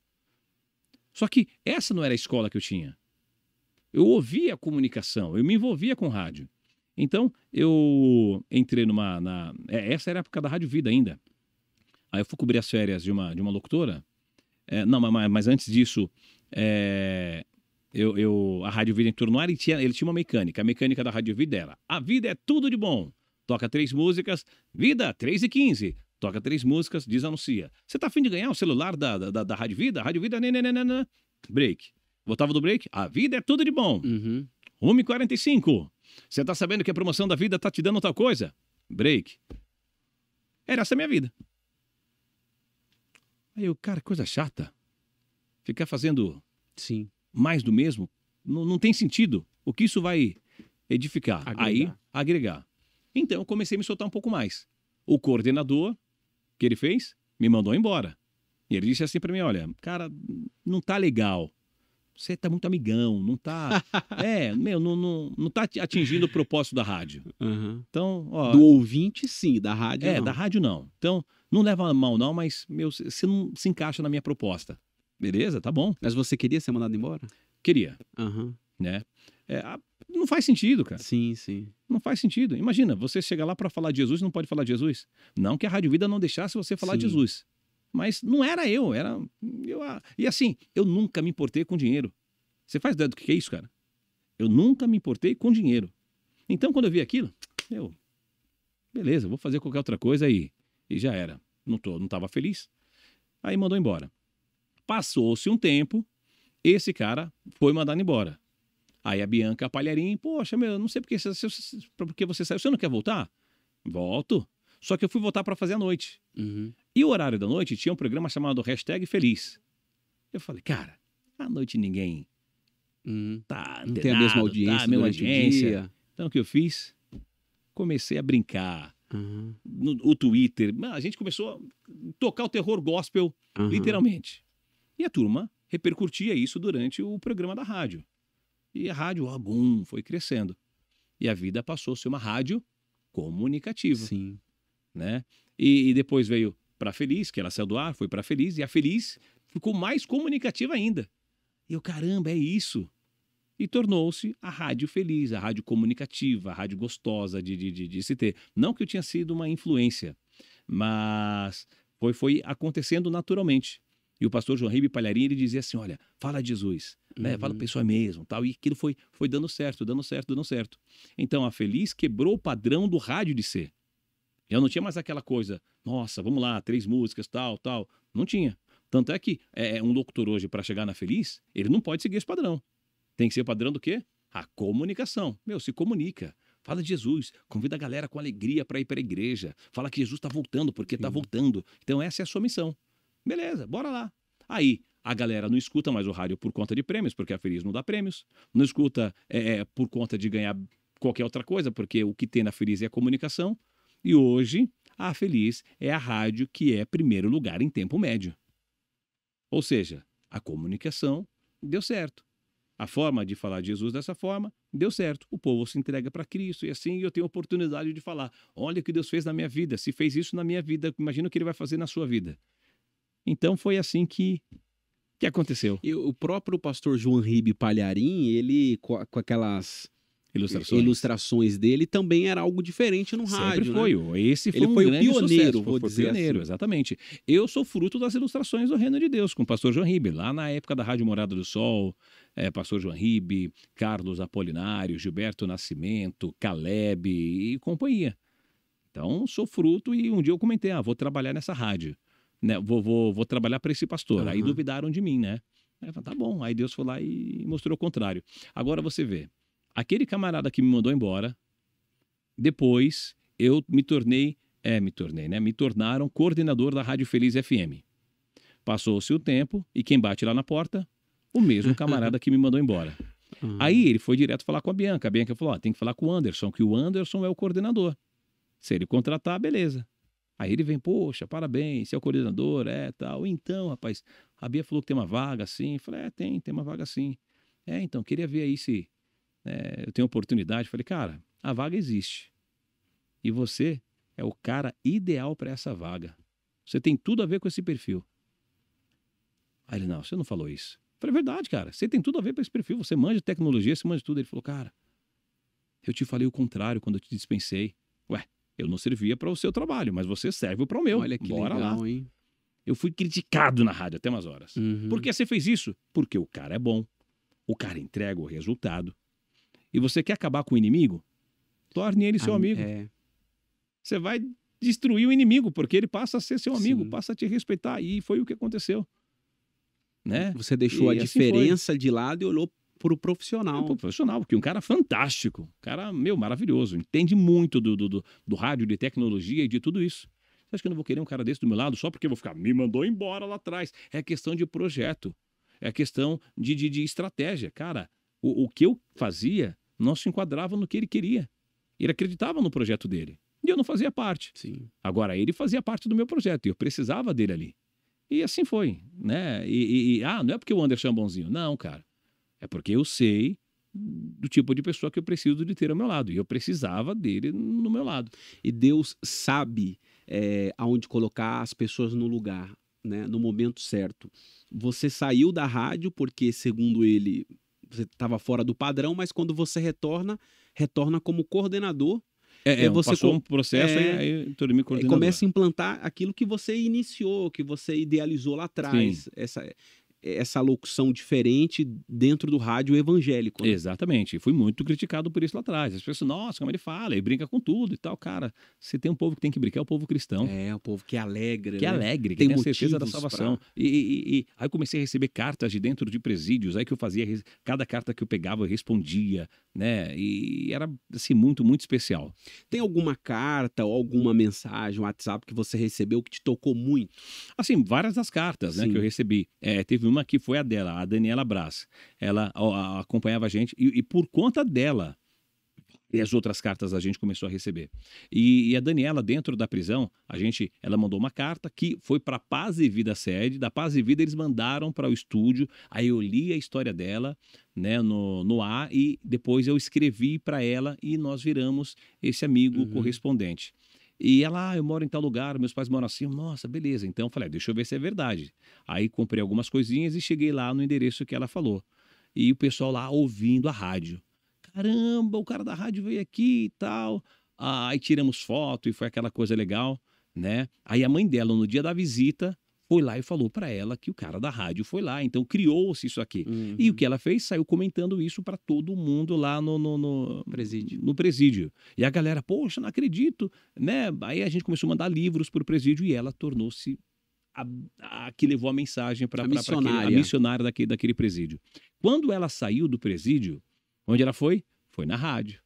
Speaker 2: Só que essa não era a escola que eu tinha. Eu ouvia a comunicação, eu me envolvia com rádio. Então, eu entrei numa. Na, é, essa era a época da Rádio Vida ainda. Aí eu fui cobrir as férias de uma, de uma locutora. É, não, mas, mas antes disso, é, eu, eu, a Rádio Vida entrou no ar e tinha, ele tinha uma mecânica. A mecânica da Rádio Vida era: a vida é tudo de bom. Toca três músicas, vida, 3 e 15. Toca três músicas, desanuncia. Você tá afim de ganhar o celular da, da, da Rádio Vida? Rádio Vida, né, né, né, né. Break. Voltava do break? A vida é tudo de bom. Uhum. 1h45. Você tá sabendo que a promoção da vida tá te dando tal coisa? Break. Era essa a minha vida. Aí eu, cara, coisa chata. Ficar fazendo Sim. mais do mesmo não, não tem sentido. O que isso vai edificar? Agregar. Aí, agregar. Então eu comecei a me soltar um pouco mais. O coordenador, que ele fez? Me mandou embora. E ele disse assim para mim: olha, cara, não tá legal. Você tá muito amigão, não tá. [laughs] é, meu, não, não, não tá atingindo o propósito da rádio. Uhum. Então,
Speaker 1: ó, Do ouvinte,
Speaker 2: sim, da rádio. É, não. da rádio não. Então, não leva mal, não, mas, meu, você não se encaixa na minha proposta. Beleza, tá bom. Mas você queria ser mandado embora? Queria. Uhum. Né? É, não faz sentido, cara. Sim, sim. Não faz sentido. Imagina, você chega lá para falar de Jesus não pode falar de Jesus. Não que a Rádio Vida não deixasse você falar sim. de Jesus. Mas não era eu, era. Eu, e assim, eu nunca me importei com dinheiro. Você faz ideia do que é isso, cara? Eu nunca me importei com dinheiro. Então, quando eu vi aquilo, eu. Beleza, vou fazer qualquer outra coisa aí. E já era. Não, tô, não tava feliz. Aí mandou embora. Passou-se um tempo, esse cara foi mandado embora. Aí a Bianca a Palharim, poxa, meu, não sei porque você, porque você saiu. Você não quer voltar? Volto. Só que eu fui voltar para fazer à noite. Uhum. E o horário da noite tinha um programa chamado Hashtag Feliz. Eu falei, cara, à noite ninguém uhum. tá não tem a mesma tá, audiência, tá a mesma audiência. Dia. Então o que eu fiz? Comecei a brincar. Uhum. No, o Twitter, a gente começou a tocar o terror gospel, literalmente. E a turma repercutia isso durante o programa da rádio. E a rádio, ó, boom, foi crescendo. E a vida passou a ser uma rádio comunicativa. Sim. Né? E, e depois veio para Feliz, que ela saiu do ar, foi para Feliz, e a Feliz ficou mais comunicativa ainda. E eu, caramba, é isso. E tornou-se a rádio feliz, a rádio comunicativa, a rádio gostosa de, de, de, de se ter. Não que eu tinha sido uma influência, mas foi, foi acontecendo naturalmente. E o pastor João Ribe Palharini ele dizia assim, olha, fala de Jesus, né? Uhum. Fala a pessoa mesmo, tal. E aquilo foi, foi dando certo, dando certo, dando certo. Então, a Feliz quebrou o padrão do rádio de ser. Já não tinha mais aquela coisa, nossa, vamos lá, três músicas, tal, tal. Não tinha. Tanto é que é, é um locutor hoje, para chegar na Feliz, ele não pode seguir esse padrão. Tem que ser o padrão do quê? A comunicação. Meu, se comunica. Fala de Jesus, convida a galera com alegria para ir para a igreja. Fala que Jesus está voltando, porque está voltando. Então, essa é a sua missão. Beleza, bora lá. Aí, a galera não escuta mais o rádio por conta de prêmios, porque a Feliz não dá prêmios. Não escuta é, é por conta de ganhar qualquer outra coisa, porque o que tem na Feliz é a comunicação. E hoje, a Feliz é a rádio que é primeiro lugar em tempo médio. Ou seja, a comunicação deu certo. A forma de falar de Jesus dessa forma deu certo. O povo se entrega para Cristo e assim eu tenho oportunidade de falar: olha o que Deus fez na minha vida, se fez isso na minha vida, imagina o que ele vai fazer na sua vida. Então foi assim que
Speaker 1: que aconteceu. E o próprio pastor João Ribe Palharim, ele com, com aquelas Ilustrações. ilustrações. dele também era algo diferente no Sempre rádio. Né? Foi. Né? Esse foi, ele um foi o pioneiro, sucesso, vou foi dizer. Pioneiro, assim. exatamente. Eu sou fruto das ilustrações do Reino de Deus,
Speaker 2: com o pastor João Ribe, lá na época da Rádio Morada do Sol, é, pastor João Ribe, Carlos Apolinário, Gilberto Nascimento, Caleb e companhia. Então, sou fruto e um dia eu comentei, ah, vou trabalhar nessa rádio né, vou, vou, vou trabalhar para esse pastor. Uhum. Aí duvidaram de mim, né? Aí falei, tá bom. Aí Deus foi lá e mostrou o contrário. Agora você vê, aquele camarada que me mandou embora, depois eu me tornei, é, me tornei, né? Me tornaram coordenador da Rádio Feliz FM. Passou-se o tempo e quem bate lá na porta? O mesmo [laughs] camarada que me mandou embora. Uhum. Aí ele foi direto falar com a Bianca. A Bianca falou: tem que falar com o Anderson, que o Anderson é o coordenador. Se ele contratar, beleza. Aí ele vem, poxa, parabéns, você é o coordenador, é tal. Então, rapaz, a Bia falou que tem uma vaga assim. Eu falei, é, tem, tem uma vaga assim. É, então, queria ver aí se é, eu tenho oportunidade. Eu falei, cara, a vaga existe. E você é o cara ideal para essa vaga. Você tem tudo a ver com esse perfil. Aí ele, não, você não falou isso. Eu falei, é verdade, cara, você tem tudo a ver com esse perfil. Você manja tecnologia, você manja tudo. Ele falou, cara, eu te falei o contrário quando eu te dispensei. Ué, eu não servia para o seu trabalho, mas você serve para o meu. Olha que Bora legal, lá. hein? Eu fui criticado na rádio até umas horas. Uhum. Por que você fez isso? Porque o cara é bom. O cara entrega o resultado. E você quer acabar com o inimigo? Torne ele seu ah, amigo. É... Você vai destruir o inimigo, porque ele passa a ser seu amigo, Sim. passa a te respeitar. E foi o que aconteceu.
Speaker 1: Né? Você deixou e a assim diferença de lado e olhou Pro profissional. É, profissional,
Speaker 2: porque um cara fantástico, um cara, meu, maravilhoso, entende muito do, do, do, do rádio, de tecnologia e de tudo isso. Você acha que eu não vou querer um cara desse do meu lado só porque eu vou ficar, me mandou embora lá atrás? É questão de projeto, é questão de, de, de estratégia. Cara, o, o, que eu fazia não se enquadrava no que ele queria. Ele acreditava no projeto dele. E eu não fazia parte. Sim. Agora, ele fazia parte do meu projeto e eu precisava dele ali. E assim foi, né? E, e, e ah, não é porque o Anderson é bonzinho. Não, cara. É porque eu sei do
Speaker 1: tipo de pessoa que eu preciso de ter ao meu lado. E eu precisava dele no meu lado. E Deus sabe é, aonde colocar as pessoas no lugar, né, no momento certo. Você saiu da rádio porque, segundo ele, você estava fora do padrão, mas quando você retorna, retorna como coordenador.
Speaker 2: É, é, é você passou um processo é, aí, aí
Speaker 1: tornei coordenador. Começa a implantar aquilo que você iniciou, que você idealizou lá atrás. Sim. Essa, é, essa locução diferente dentro do rádio evangélico. Né? Exatamente. Fui
Speaker 2: muito criticado por isso lá atrás. As pessoas, nossa, como ele fala, ele brinca com tudo e tal. Cara, se tem um povo que tem que brincar, é o povo cristão. É, o povo que é alegra, Que é né? alegre, que tem, tem a certeza da salvação. Pra... E, e, e, aí eu comecei a receber cartas de dentro de presídios, aí que eu fazia, cada carta que eu pegava eu respondia,
Speaker 1: né? E era, assim, muito, muito especial. Tem alguma carta ou alguma mensagem, um WhatsApp que você recebeu que te tocou muito? Assim, várias das cartas, né, que eu recebi.
Speaker 2: É, teve uma que foi a dela, a Daniela Braz. Ela ó, acompanhava a gente e, e por conta dela e as outras cartas a gente começou a receber. E, e, a Daniela, dentro da prisão, a gente, ela mandou uma carta que foi para Paz e Vida sede. Da Paz e Vida eles mandaram para o estúdio. Aí eu li a história dela, né, no, no ar e depois eu escrevi para ela e nós viramos esse amigo uhum. correspondente. E ela, ah, eu moro em tal lugar, meus pais moram assim. Nossa, beleza. Então eu falei, ah, deixa eu ver se é verdade. Aí comprei algumas coisinhas e cheguei lá no endereço que ela falou. E o pessoal lá ouvindo a rádio. Caramba, o cara da rádio veio aqui e tal. Ah, aí tiramos foto e foi aquela coisa legal, né? Aí a mãe dela, no dia da visita, foi lá e falou para ela que o cara da rádio foi lá. Então criou-se isso aqui. Uhum. E o uhum. que ela fez? Saiu comentando isso para todo mundo lá no, no, no, presídio. no presídio. E a galera, poxa, não acredito, né? Aí a gente começou a mandar livros para o presídio e ela tornou-se a, a, que levou a mensagem para a, missionária. a missionária daquele, daquele presídio. Quando ela saiu do presídio, onde ela foi? Foi na rádio,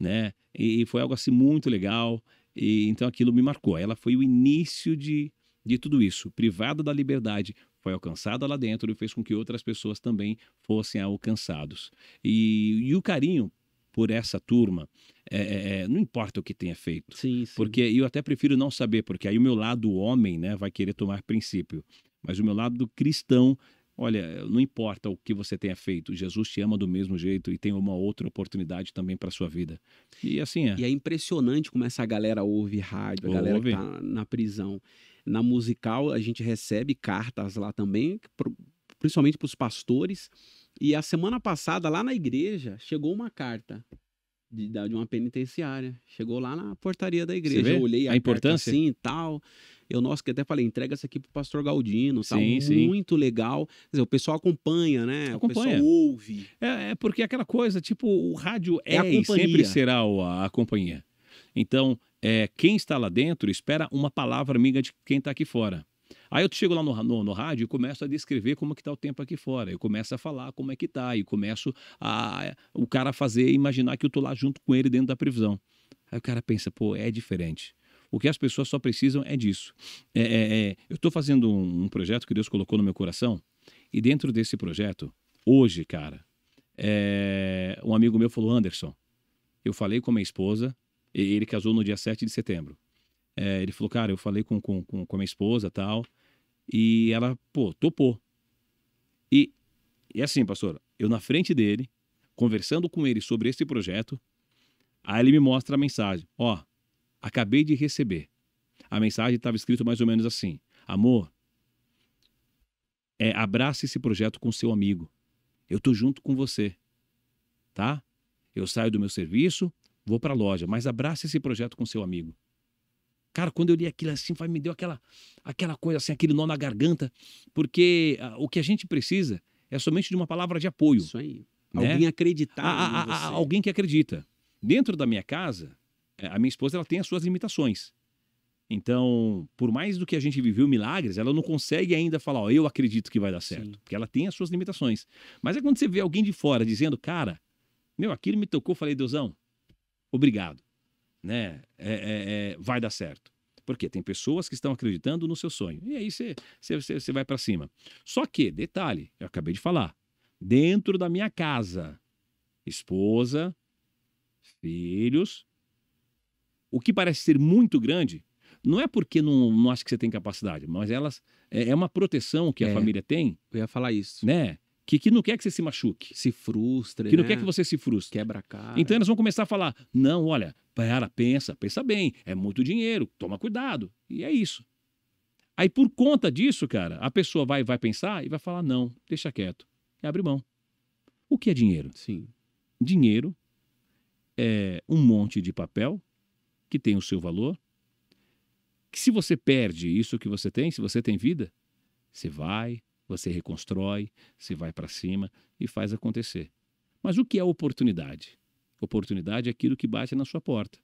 Speaker 2: né? E, e foi algo assim muito legal. E, então aquilo me marcou. Ela foi o início de de tudo isso, privada da liberdade, foi alcançada lá dentro e fez com que outras pessoas também fossem alcançados. E, e o carinho por essa turma, é, é, é, não importa o que tenha feito. Sim, sim. Porque eu até prefiro não saber, porque aí o meu lado homem né, vai querer tomar princípio. Mas o meu lado cristão olha, não importa o que você tenha feito, Jesus te ama do mesmo jeito e tem uma outra oportunidade também para sua vida.
Speaker 1: E assim é. E é impressionante como essa galera ouve rádio, a galera que tá na prisão. Na musical, a gente recebe cartas lá também, principalmente para os pastores. E a semana passada, lá na igreja, chegou uma carta de, de uma penitenciária. Chegou lá na portaria da igreja. Eu olhei a, a importância assim e tal. Eu, nossa, que até falei, entrega essa aqui pro pastor Galdino, tá sim, sim. muito legal. Dizer, o pessoal acompanha, né? Acompanha. O pessoal
Speaker 2: ouve. É, é porque é aquela coisa, tipo, o
Speaker 1: rádio é, é e sempre será
Speaker 2: a, a companhia. Então, é, quem está lá dentro espera uma palavra amiga de quem está aqui fora. Aí eu chego lá no, no, no, rádio e começo a descrever como que está o tempo aqui fora. Eu começo a falar como é que está e começo a o cara fazer imaginar que eu tô lá junto com ele dentro da previsão. Aí o cara pensa, pô, é diferente. O que as pessoas só precisam é disso. É, é, é, eu estou fazendo um, um, projeto que Deus colocou no meu coração e dentro desse projeto, hoje, cara, é, um amigo meu falou, Anderson, eu falei com a minha esposa ele casou no dia 7 de setembro. É, ele falou, cara, eu falei com, com, com, a minha esposa tal, e ela, pô, topou. E, e assim, pastor, eu na frente dele, conversando com ele sobre esse projeto, aí ele me mostra a mensagem. Ó, acabei de receber. A mensagem estava escrito mais ou menos assim: Amor, é, abraça esse projeto com seu amigo. Eu tô junto com você, tá? Eu saio do meu serviço, vou para a loja, mas abraça esse projeto com seu amigo. Cara, quando eu li aquilo assim, me deu aquela, aquela coisa assim, aquele nó na garganta, porque ah, o que a gente precisa é somente de uma palavra de apoio. Isso aí. Né? Alguém acreditar a, ah, ah, em você. Alguém que acredita. Dentro da minha casa, eh, a minha esposa ela tem as suas limitações. Então, por mais do que a gente viveu milagres, ela não consegue ainda falar, ó, eu acredito que vai dar certo, Sim. porque ela tem as suas limitações. Mas é quando você vê alguém de fora dizendo, cara, meu, aquilo me tocou, falei, Deusão, obrigado, né? É, é, é, vai dar certo. Porque tem pessoas que estão acreditando no seu sonho. E aí você vai para cima. Só que, detalhe, eu acabei de falar. Dentro da minha casa, esposa, filhos, o que parece ser muito grande, não é porque não, não que você tem capacidade, mas elas é, é uma proteção que a é. família tem. Eu ia falar isso. Né? que, que não quer é que você se machuque. Se frustre. Que não quer é né? que você se frustre. Quebra a cara. Então eles vão começar a falar: não, olha, pera, pensa, pensa bem, é muito dinheiro, toma cuidado. E é isso. Aí, por conta disso, cara, a pessoa vai, vai pensar e vai falar: não, deixa quieto. E abre mão. O que é dinheiro? Sim. Dinheiro é um monte de papel que tem o seu valor. Que se você perde isso que você tem, se você tem vida, você vai, você reconstrói, se vai para cima e faz acontecer. Mas o que é oportunidade? Oportunidade é aquilo que bate na sua porta.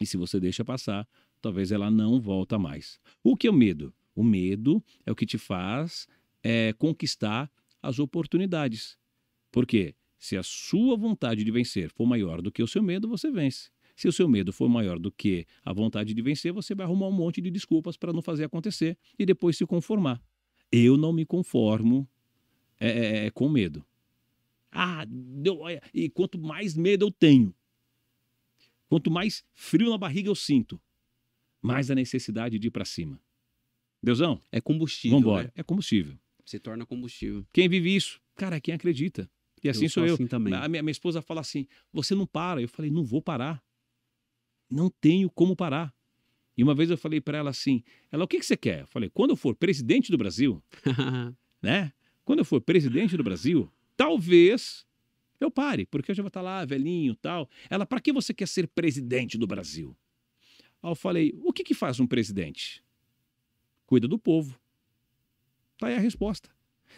Speaker 2: E se você deixa passar, talvez ela não volta mais. O que é o medo? O medo é o que te faz é, conquistar as oportunidades. Porque se a sua vontade de vencer for maior do que o seu medo, você vence. Se o seu medo for maior do que a vontade de vencer, você vai arrumar um monte de desculpas para não fazer acontecer e depois se conformar eu não me conformo é, é, é com medo. Ah, deu, e quanto mais medo eu tenho, quanto mais frio na barriga eu sinto, mais a necessidade de ir para cima. Deusão? É combustível. Vambora. Né? É combustível. Se torna combustível. Quem vive isso? Cara, quem acredita? E assim eu sou, sou eu. Assim também. A minha, minha esposa fala assim: você não para. Eu falei: não vou parar. Não tenho como parar. E uma vez eu falei para ela assim: ela, o que, que você quer? Eu falei, quando eu for presidente do Brasil, [laughs] né? Quando eu for presidente do Brasil, talvez eu pare, porque eu já vou estar tá lá velhinho tal. Ela, para que você quer ser presidente do Brasil? Aí eu falei, o que, que faz um presidente? Cuida do povo. Tá aí a resposta.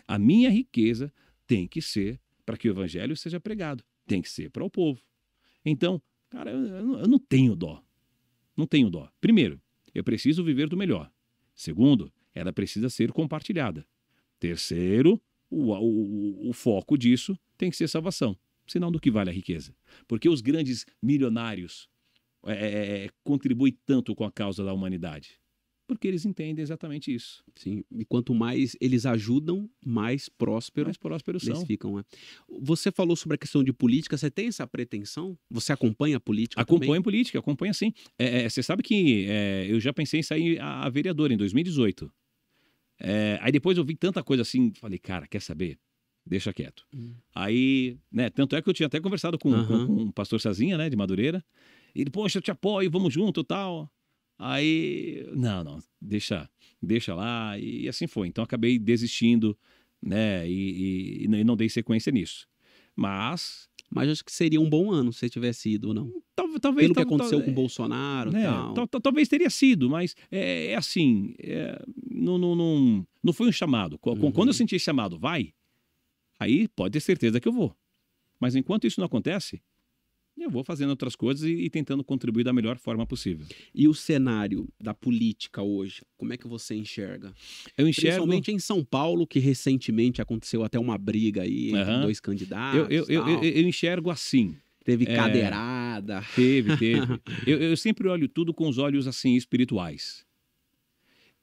Speaker 2: A minha riqueza tem que ser para que o evangelho seja pregado, tem que ser para o povo. Então, cara, eu, eu não tenho dó não tenho dó. Primeiro, eu preciso viver do melhor. Segundo, ela precisa ser compartilhada. Terceiro, o, o, o foco disso tem que ser salvação. Senão, do que vale a riqueza? Porque os grandes milionários é, é, é contribuem tanto com a causa da
Speaker 1: humanidade?
Speaker 2: porque eles entendem exatamente isso.
Speaker 1: Sim, e quanto mais eles ajudam, mais prósperos, mais prósperos eles são. ficam. É. Você falou sobre a questão de política, você tem essa pretensão? Você acompanha a política? Acompanha a política, acompanha sim. É, é, você sabe que é, eu já
Speaker 2: pensei em sair a, a vereadora em 2018. É, aí depois eu vi tanta coisa assim, falei, cara, quer saber? Deixa quieto. Hum. Aí, né, tanto é que eu tinha até conversado com, uhum. com, com um pastor Sazinha, né, de Madureira. Ele, poxa, eu te apoio, vamos junto tal. Aí, não, não, deixa, deixa lá. E assim foi. Então acabei desistindo,
Speaker 1: né? E, e, e não dei sequência nisso. Mas. Mas acho que seria um bom ano se tivesse ido ou não. Tal, talvez. Pelo tal, que aconteceu tal, com o Bolsonaro né, tal.
Speaker 2: Talvez teria sido, mas é, é assim. É, não, não, não, não foi um chamado. Uhum. Quando eu uhum. senti chamado, vai, aí pode ter certeza que eu vou. Mas enquanto isso não acontece,
Speaker 1: eu vou fazendo outras coisas e, e, tentando contribuir da melhor forma possível. E o cenário da política hoje, como é que você enxerga? Eu enxergo. Principalmente em São Paulo, que recentemente aconteceu até uma briga aí uhum. entre dois candidatos. Eu, eu, eu, eu,
Speaker 2: eu enxergo assim. Teve é, cadeirada. teve, [laughs] teve. eu, eu sempre olho tudo com os olhos assim espirituais.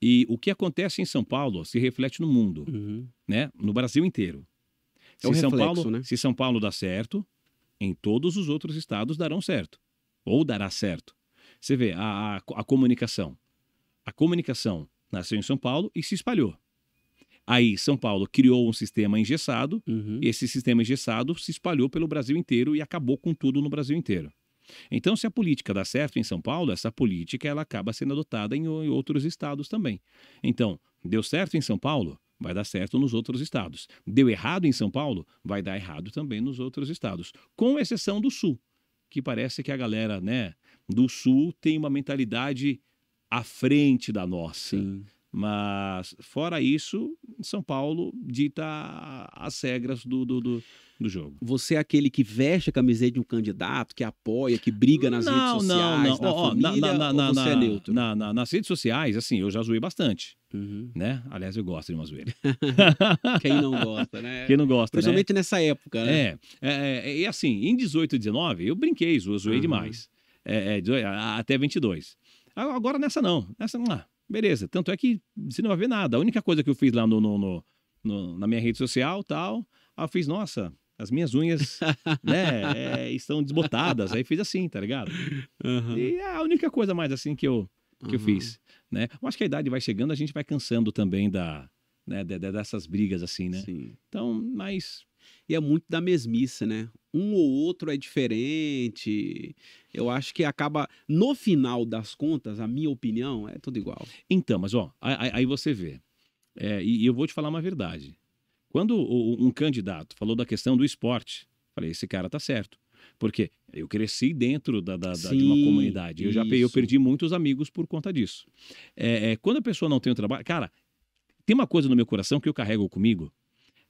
Speaker 2: E o que acontece em São Paulo se reflete no mundo, uhum. né? No Brasil inteiro.
Speaker 1: É se, é um São Paulo,
Speaker 2: né? se São Paulo dá certo, em todos os outros estados darão certo. Ou dará certo. Você vê, a, a, a comunicação. A comunicação nasceu em São Paulo e se espalhou. Aí, São Paulo criou um sistema engessado, uhum. e esse sistema engessado se espalhou pelo Brasil inteiro e acabou com tudo no Brasil inteiro. Então, se a política dá certo em São Paulo, essa política ela acaba sendo adotada em, em outros estados também. Então, deu certo em São Paulo? vai dar certo nos outros estados. Deu errado em São Paulo, vai dar errado também nos outros estados, com exceção do Sul, que parece que a galera, né, do Sul tem uma mentalidade à frente da nossa. Sim. Mas, fora isso, São Paulo dita
Speaker 1: as regras do, do, do do jogo. Você é aquele que veste a camiseta de um candidato, que apoia, que briga nas não, redes sociais, não, não. na oh, família, na, na, você na, é neutro? Na, na, nas
Speaker 2: redes sociais, assim, eu já zoei bastante. Uhum. Né? Aliás, eu gosto de uma zoeira. [laughs] Quem não gosta, né? Quem não gosta, né? Principalmente né? nessa época, né? É, é, é, assim, em 18 e 19, eu brinquei, zoei uhum. demais. É, é, até 22. Agora nessa não. Nessa, ah, beleza. Tanto é que você não vai ver nada. A única coisa que eu fiz lá no, no, no, no na minha rede social, tal, eu fiz, nossa, as minhas unhas né, é, [laughs] estão desbotadas. Aí fiz assim, tá ligado? Uhum. E é a única coisa mais assim que eu, que uhum. eu fiz. Né? Eu acho que a idade vai chegando, a gente vai cansando também da, né, dessas brigas assim, né?
Speaker 1: Sim. Então, mas. E é muito da mesmice, né? Um ou outro é diferente. Eu acho que acaba, no final das contas, a minha opinião é tudo igual.
Speaker 2: Então, mas ó, aí você vê. É, e eu vou te falar uma verdade. Quando um candidato falou da questão do esporte, falei, esse cara tá certo. Porque eu cresci dentro da, da, Sim, da de uma comunidade. Eu já eu perdi muitos amigos por conta disso. É, é, quando a pessoa não tem um trabalho. Cara, tem uma coisa no meu coração que eu carrego comigo.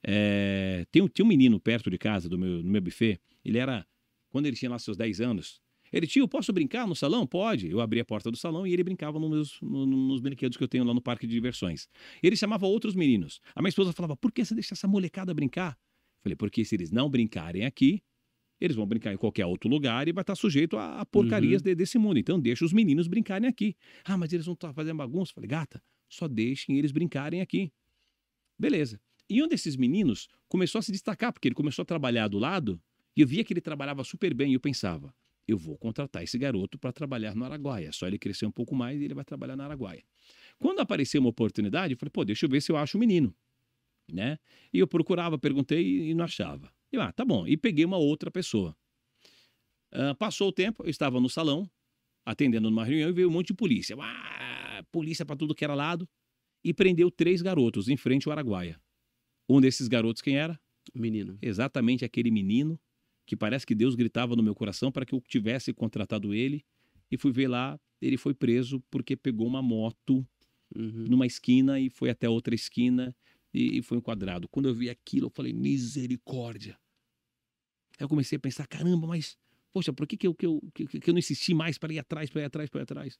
Speaker 2: É, tem, tem um menino perto de casa do meu, no meu buffet. Ele era. Quando ele tinha lá seus 10 anos, ele, tio, posso brincar no salão? Pode. Eu abri a porta do salão e ele brincava nos, meus, nos brinquedos que eu tenho lá no parque de diversões. Ele chamava outros meninos. A minha esposa falava, por que você deixa essa molecada brincar? Eu falei, porque se eles não brincarem aqui, eles vão brincar em qualquer outro lugar e vai estar sujeito a, porcarias uhum. de, desse mundo. Então deixa os meninos brincarem aqui. Ah, mas eles vão estar fazendo bagunça. Eu falei, gata, só deixem eles brincarem aqui. Beleza. E um desses meninos começou a se destacar, porque ele começou a trabalhar do lado, e eu via que ele trabalhava super bem, e eu pensava, eu vou contratar esse garoto para trabalhar no Araguaia. É só ele crescer um pouco mais e ele vai trabalhar no Araguaia. Quando apareceu uma oportunidade, eu falei, pô, deixa eu ver se eu acho o menino. Né? E eu procurava, perguntei e não achava. E ah, tá bom. E peguei uma outra pessoa. Uh, passou o tempo, eu estava no salão, atendendo numa reunião e veio um monte de polícia. Ah, polícia para tudo que era lado. E prendeu três garotos em frente ao Araguaia. Um desses garotos, quem era? Menino. Exatamente aquele menino que parece que Deus gritava no meu coração para que eu tivesse contratado ele. E fui ver lá, ele foi preso porque pegou uma moto uhum. numa esquina e foi até outra esquina e, e foi enquadrado. Quando eu vi aquilo, eu falei, misericórdia. Aí eu comecei a pensar, caramba, mas, poxa, por que, que, eu, que, eu, que, que eu não insisti mais para ir atrás, para ir atrás, para ir atrás?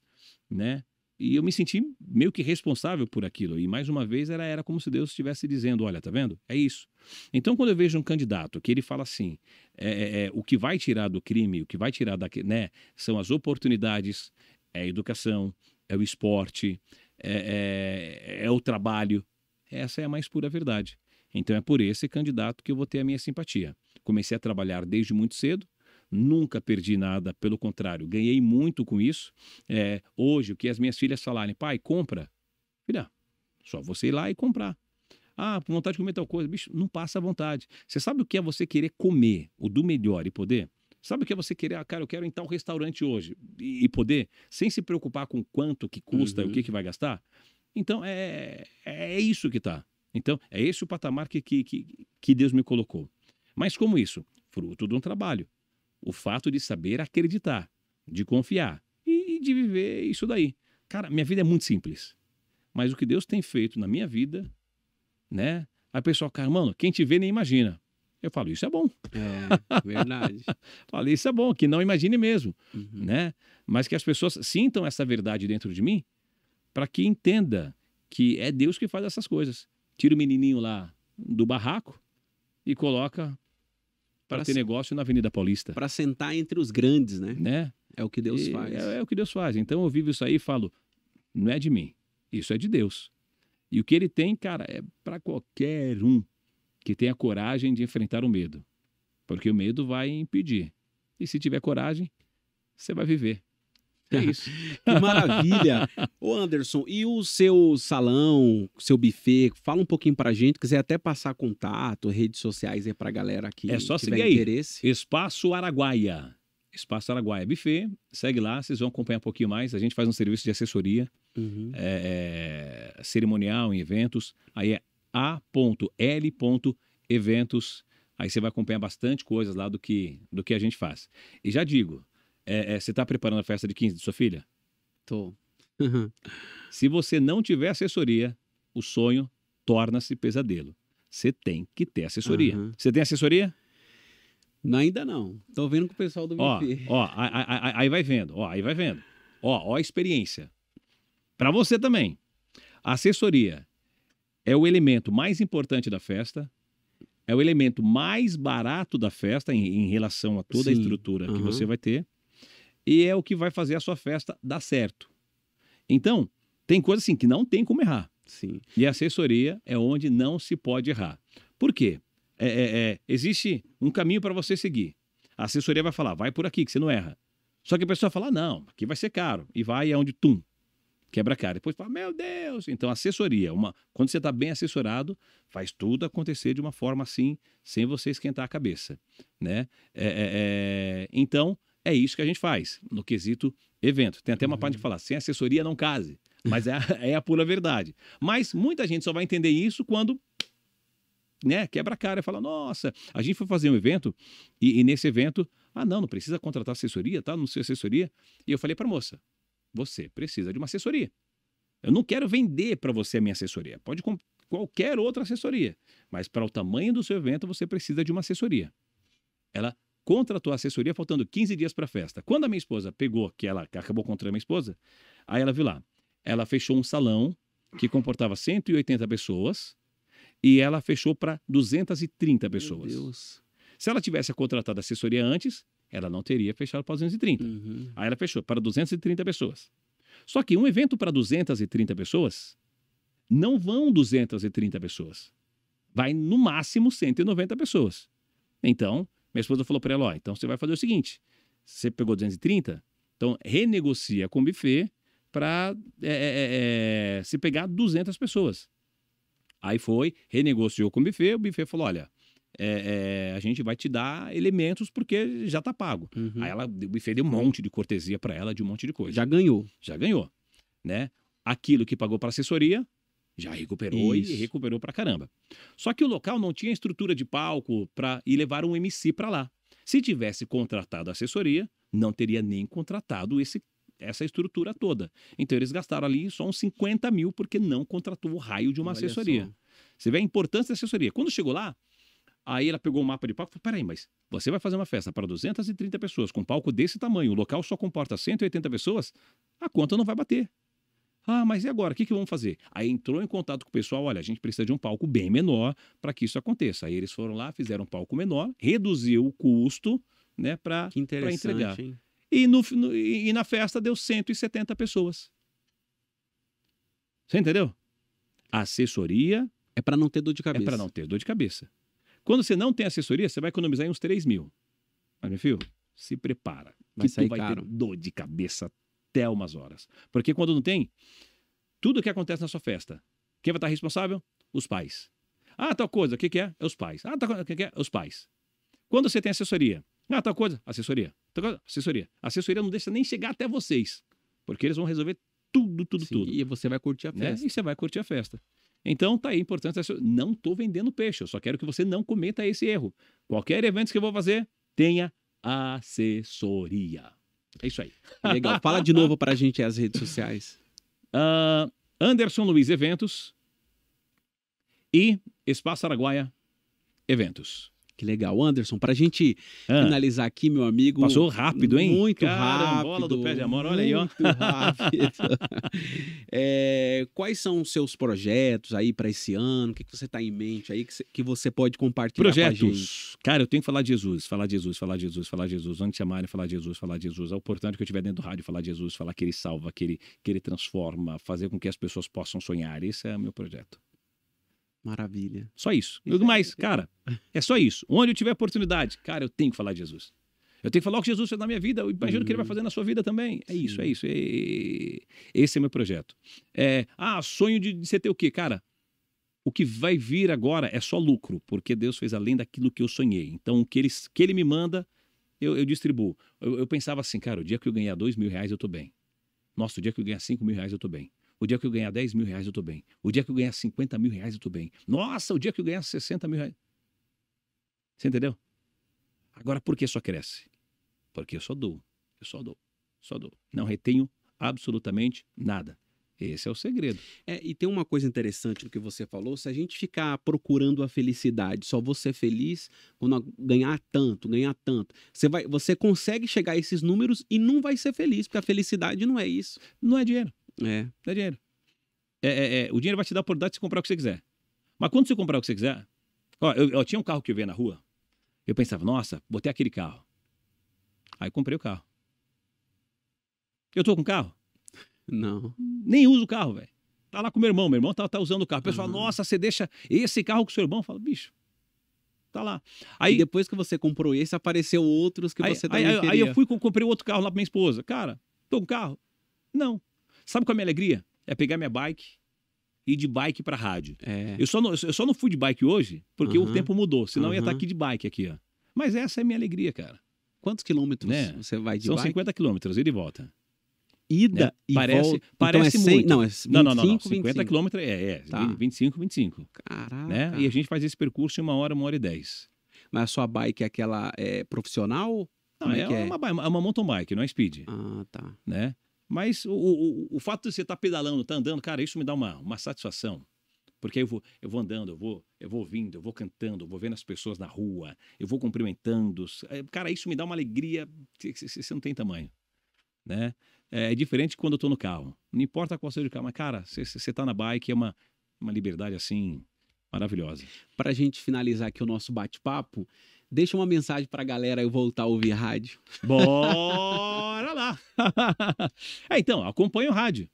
Speaker 2: Né? E eu me senti meio que responsável por aquilo. E mais uma vez era, era como se Deus estivesse dizendo: olha, tá vendo? É isso. Então, quando eu vejo um candidato que ele fala assim: é, é, é o que vai tirar do crime, o que vai tirar da. Né, são as oportunidades, é a educação, é o esporte, é, é, é o trabalho. Essa é a mais pura verdade. Então, é por esse candidato que eu vou ter a minha simpatia. Comecei a trabalhar desde muito cedo, nunca perdi nada, pelo contrário, ganhei muito com isso. É, hoje, o que as minhas filhas falarem, pai, compra. Filha, só você ir lá e comprar. Ah, por vontade de comer tal coisa. Bicho, não passa à vontade. Você sabe o que é você querer comer o do melhor e poder? Sabe o que é você querer? Ah, cara, eu quero ir em tal restaurante hoje e, poder, sem se preocupar com quanto que custa, uhum. o que, uhum. que vai gastar? Então, é, é, é isso que tá. Então, é esse o patamar que, que, que Deus me colocou. Mas como isso? Fruto de um trabalho o fato de saber acreditar, de confiar e de viver isso daí. Cara, minha vida é muito simples. Mas o que Deus tem feito na minha vida, né? Aí pessoa, pessoal, cara, mano, quem te vê nem imagina. Eu falo, isso é bom.
Speaker 1: É, verdade.
Speaker 2: [laughs] Falei, isso é bom, que não imagine mesmo, uhum. né? Mas que as pessoas sintam essa verdade dentro de mim para que entenda que é Deus que faz essas coisas. Tira o menininho lá do barraco e coloca para ter negócio na Avenida Paulista. Para sentar entre os grandes, né? né? É o que Deus e, faz. É, é, o que Deus faz. Então eu vivo isso aí e falo, não é de mim, isso é de Deus. E o que ele tem, cara, é para qualquer um que tenha coragem de enfrentar o medo. Porque o medo vai impedir. E se tiver coragem, você vai viver.
Speaker 1: É isso. Que maravilha. Ô Anderson, e o seu salão, seu buffet? Fala um pouquinho pra gente, quiser até passar contato, redes sociais aí pra galera aqui. É só seguir aí.
Speaker 2: Espaço Araguaia. Espaço Araguaia Buffet. Segue lá, vocês vão acompanhar um pouquinho mais. A gente faz um serviço de assessoria uhum. é, é, cerimonial em eventos. Aí é a.l.eventos. Aí você vai acompanhar bastante coisas lá do que, do que a gente faz. E já digo, é, é, você está preparando a festa de 15 de sua filha? Tô. Se você não tiver assessoria, o sonho torna-se pesadelo. Você tem que ter assessoria. Uhum. Você tem assessoria? Não, ainda não. Estou vendo com o pessoal do ó, filho. Ó, aí vai vendo, ó, aí vai vendo. Ó, ó a experiência. Para você também. A assessoria é o elemento mais importante da festa, é o elemento mais barato da festa em, em relação a toda Sim. a estrutura uhum. que você vai ter e é o que vai fazer a sua festa dar certo. Então, tem coisa assim que não tem como errar. Sim. E a assessoria é onde não se pode errar. Por quê? É, é, é, existe um caminho para você seguir. A assessoria vai falar, vai por aqui, que você não erra. Só que a pessoa fala, não, aqui vai ser caro. E vai aonde, é tum, quebra a cara. Depois fala, meu Deus. Então, assessoria, uma, quando você está bem assessorado, faz tudo acontecer de uma forma assim, sem você esquentar a cabeça. Né? É, é, é então, é isso que a gente faz no quesito evento. Tem até uma uhum. parte que fala: sem assessoria não case. [laughs] Mas é a, [laughs] é a pura verdade. Mas muita gente só vai entender isso quando né, quebra a cara e fala: nossa, a gente foi fazer um evento e, e, nesse evento, ah, não, não precisa contratar assessoria, tá? Não sei assessoria. E eu falei para moça: você precisa de uma assessoria. Eu não quero vender para você a minha assessoria. Pode com qualquer outra assessoria. Mas para o tamanho do seu evento, você precisa de uma assessoria. Ela contratou a assessoria faltando 15 dias para a festa. Quando a minha esposa pegou, que ela acabou contra a minha esposa, aí ela viu lá. Ela fechou um salão que comportava 180 pessoas e ela fechou para 230 pessoas. Meu Deus. Se ela tivesse contratado a assessoria antes, ela não teria fechado para 230. Uhum. Aí ela fechou para 230 pessoas. Só que um evento para 230 pessoas, não vão 230 pessoas. Vai no máximo 190 pessoas. Então, minha esposa falou para ela: ó, então você vai fazer o seguinte: você pegou 230, então renegocia com o buffet para é, é, se é, é, pegar 200 pessoas. Aí foi, renegociou com o buffet, o buffet falou: olha, é, é, a gente vai te dar elementos porque já tá pago. Uhum. Aí ela, o buffet deu um monte de cortesia para ela, de um monte de coisa. Já ganhou. Já ganhou, né? Aquilo que pagou para assessoria, já recuperou Isso. e recuperou pra caramba. Só que o local não tinha estrutura de palco para ir levar um MC para lá. Se tivesse contratado assessoria, não teria nem contratado esse essa estrutura toda. Então eles gastaram ali só uns 50 mil porque não contratou o raio de uma Olha assessoria. Só. Você vê a importância da assessoria. Quando chegou lá, aí ela pegou o um mapa de palco e falou: peraí, mas você vai fazer uma festa para 230 pessoas com um palco desse tamanho, o local só comporta 180 pessoas, a conta não vai bater. Ah, mas e agora? O que, que vamos fazer? Aí entrou em contato com o pessoal: olha, a gente precisa de um palco bem menor para que isso aconteça. Aí eles foram lá, fizeram um palco menor, reduziu o custo né, para entregar. Hein? E, no, no, e na festa deu 170 pessoas. Você entendeu? A assessoria. É para não ter dor de é cabeça. É para não ter dor de cabeça. Quando você não tem assessoria, você vai economizar uns 3 mil. Mas, meu filho, se prepara. Vai que tu vai caro. ter dor de cabeça até umas horas. Porque quando não tem, tudo que acontece na sua festa, quem vai estar responsável? Os pais. Ah, tal coisa, o que, que é? É os pais. Ah, tal coisa, o que, que é? os pais. Quando você tem assessoria, ah, tal coisa, assessoria. Tal coisa, assessoria. Assessoria não deixa nem chegar até vocês, porque eles vão resolver tudo, tudo, Sim, tudo. E você vai curtir a né? festa. Né? E você vai curtir a festa. Então tá aí a importância. Não estou vendendo peixe, eu só quero que você não cometa esse erro. Qualquer evento que eu vou fazer, tenha assessoria. É isso aí. Legal. Fala de novo para a gente as redes sociais. Uh,
Speaker 1: Anderson Luiz Eventos e Espaço Araguaia Eventos. Que legal. Anderson, para a gente ah, finalizar aqui, meu amigo. Passou rápido, hein? Muito Cara, rápido. bola do pé de amor, olha aí, ó. Muito rápido. [laughs] é, quais são os seus projetos aí para esse ano? O que, que você está em mente aí que, que você pode compartilhar projetos. com a gente? Projetos.
Speaker 2: Cara, eu tenho que falar de Jesus, falar de Jesus, falar de Jesus, falar de Jesus. Antes de amarem, falar de Jesus, falar de Jesus. A é oportunidade que eu tiver dentro do rádio, falar de Jesus, falar que ele salva, que ele, que ele transforma, fazer com que as pessoas possam sonhar. Esse é o meu projeto.
Speaker 1: Maravilha.
Speaker 2: Só isso. Tudo é mais, cara, é só isso. Onde eu tiver oportunidade, cara, eu tenho que falar de Jesus. Eu tenho que falar o que Jesus fez na minha vida, eu imagino uhum. que ele vai uhum. fazer na sua vida também. É Sim. isso, é isso. Esse é meu projeto. É... ah, sonho de, de você ter o quê? Cara, o que vai vir agora é só lucro, porque Deus fez além daquilo que eu sonhei. Então, o que ele, que ele me manda, eu, eu distribuo. Eu, eu, pensava assim, cara, o dia que eu ganhar dois mil reais, eu tô bem. Nossa, o dia que eu ganhar cinco mil reais, eu tô bem. O dia que eu ganhar 10 mil reais, eu estou bem. O dia que eu ganhar 50 mil reais, eu estou bem. Nossa, o dia que eu ganhar 60 mil reais. Você entendeu? Agora, por que só cresce? Porque eu
Speaker 1: só dou. Eu só dou. Só dou. Não retenho absolutamente nada. Esse é o segredo. É, e tem uma coisa interessante no que você falou: se a gente ficar procurando a felicidade, só você feliz quando ganhar tanto, ganhar tanto, você, vai, você consegue chegar a esses números e não vai ser feliz, porque a felicidade não é isso. Não é dinheiro. É, dá dinheiro.
Speaker 2: É, é, é, o dinheiro vai te dar a oportunidade de você comprar o que você quiser. Mas quando você comprar o que você quiser. Ó, eu, eu tinha um carro que eu via na rua. Eu pensava, nossa, botei aquele carro. Aí comprei o carro. Eu tô com carro? Não. Nem uso o carro, velho. Tá lá com meu irmão, meu irmão tá, tá usando o carro. O pessoal, uhum. nossa, você deixa esse carro com seu irmão? Fala, bicho,
Speaker 1: tá lá. Aí e depois que você comprou esse, apareceu outros que aí, você também aí, aí, aí eu fui
Speaker 2: comprei outro carro lá pra minha esposa. Cara, tô com carro? Não. Sabe qual é a minha alegria? É pegar minha bike e ir de bike para rádio. É. Eu, só não, eu só não fui de bike hoje porque uhum. o tempo mudou, senão uhum. eu ia estar tá uhum. aqui de bike aqui, ó. Mas essa é a minha alegria, cara. Quantos quilômetros né? você vai de São bike? São 50 quilômetros, ida e volta.
Speaker 1: Ida né? e parece, volta. Então parece então é 100, muito. Não, é 25, não, não, não, 50 quilômetros é, é tá.
Speaker 2: 25, 25. Né? Caraca. Né? E a gente faz esse percurso em uma hora, uma hora e dez. Mas a sua bike é aquela é, profissional? Não, é, é, é? Uma, é uma mountain bike, não é speed. Ah, tá. Né? Mas o, o, o fato de você estar tá pedalando, estar tá andando, cara, isso me dá uma, uma satisfação. Porque eu vou, eu vou andando, eu vou, eu vou ouvindo, eu vou cantando, eu vou vendo as pessoas na rua, eu vou cumprimentando. É, cara, isso me dá uma alegria que você não tem tamanho. Né? É, é diferente quando eu estou no carro. Não importa qual seja o carro, mas,
Speaker 1: cara, você está na bike, é uma, uma liberdade assim maravilhosa. Para a gente finalizar aqui o nosso bate-papo, deixa uma mensagem para a galera eu voltar a ouvir rádio. Bora
Speaker 2: lá. [laughs]
Speaker 1: é, então, acompanha o rádio,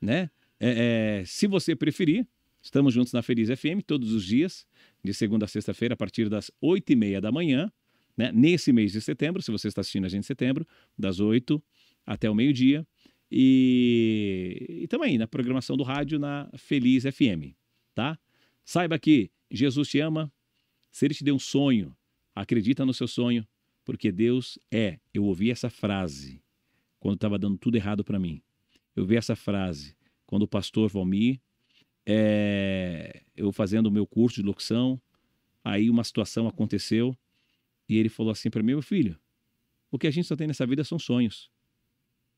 Speaker 1: né?
Speaker 2: É, é, se você preferir, estamos juntos na Feliz FM todos os dias, de segunda a sexta-feira, a partir das oito e meia da manhã, né? nesse mês de setembro, se você está assistindo a gente em setembro, das oito até o meio-dia. E, e também na programação do rádio na Feliz FM, tá? Saiba que Jesus te ama. Se ele te deu um sonho, acredita no seu sonho, porque Deus é. Eu ouvi essa frase quando estava dando tudo errado para mim. Eu vi essa frase quando o pastor Valmir, é, eu fazendo o meu curso de locução, aí uma situação aconteceu e ele falou assim para mim: meu filho, o que a gente só tem nessa vida são sonhos,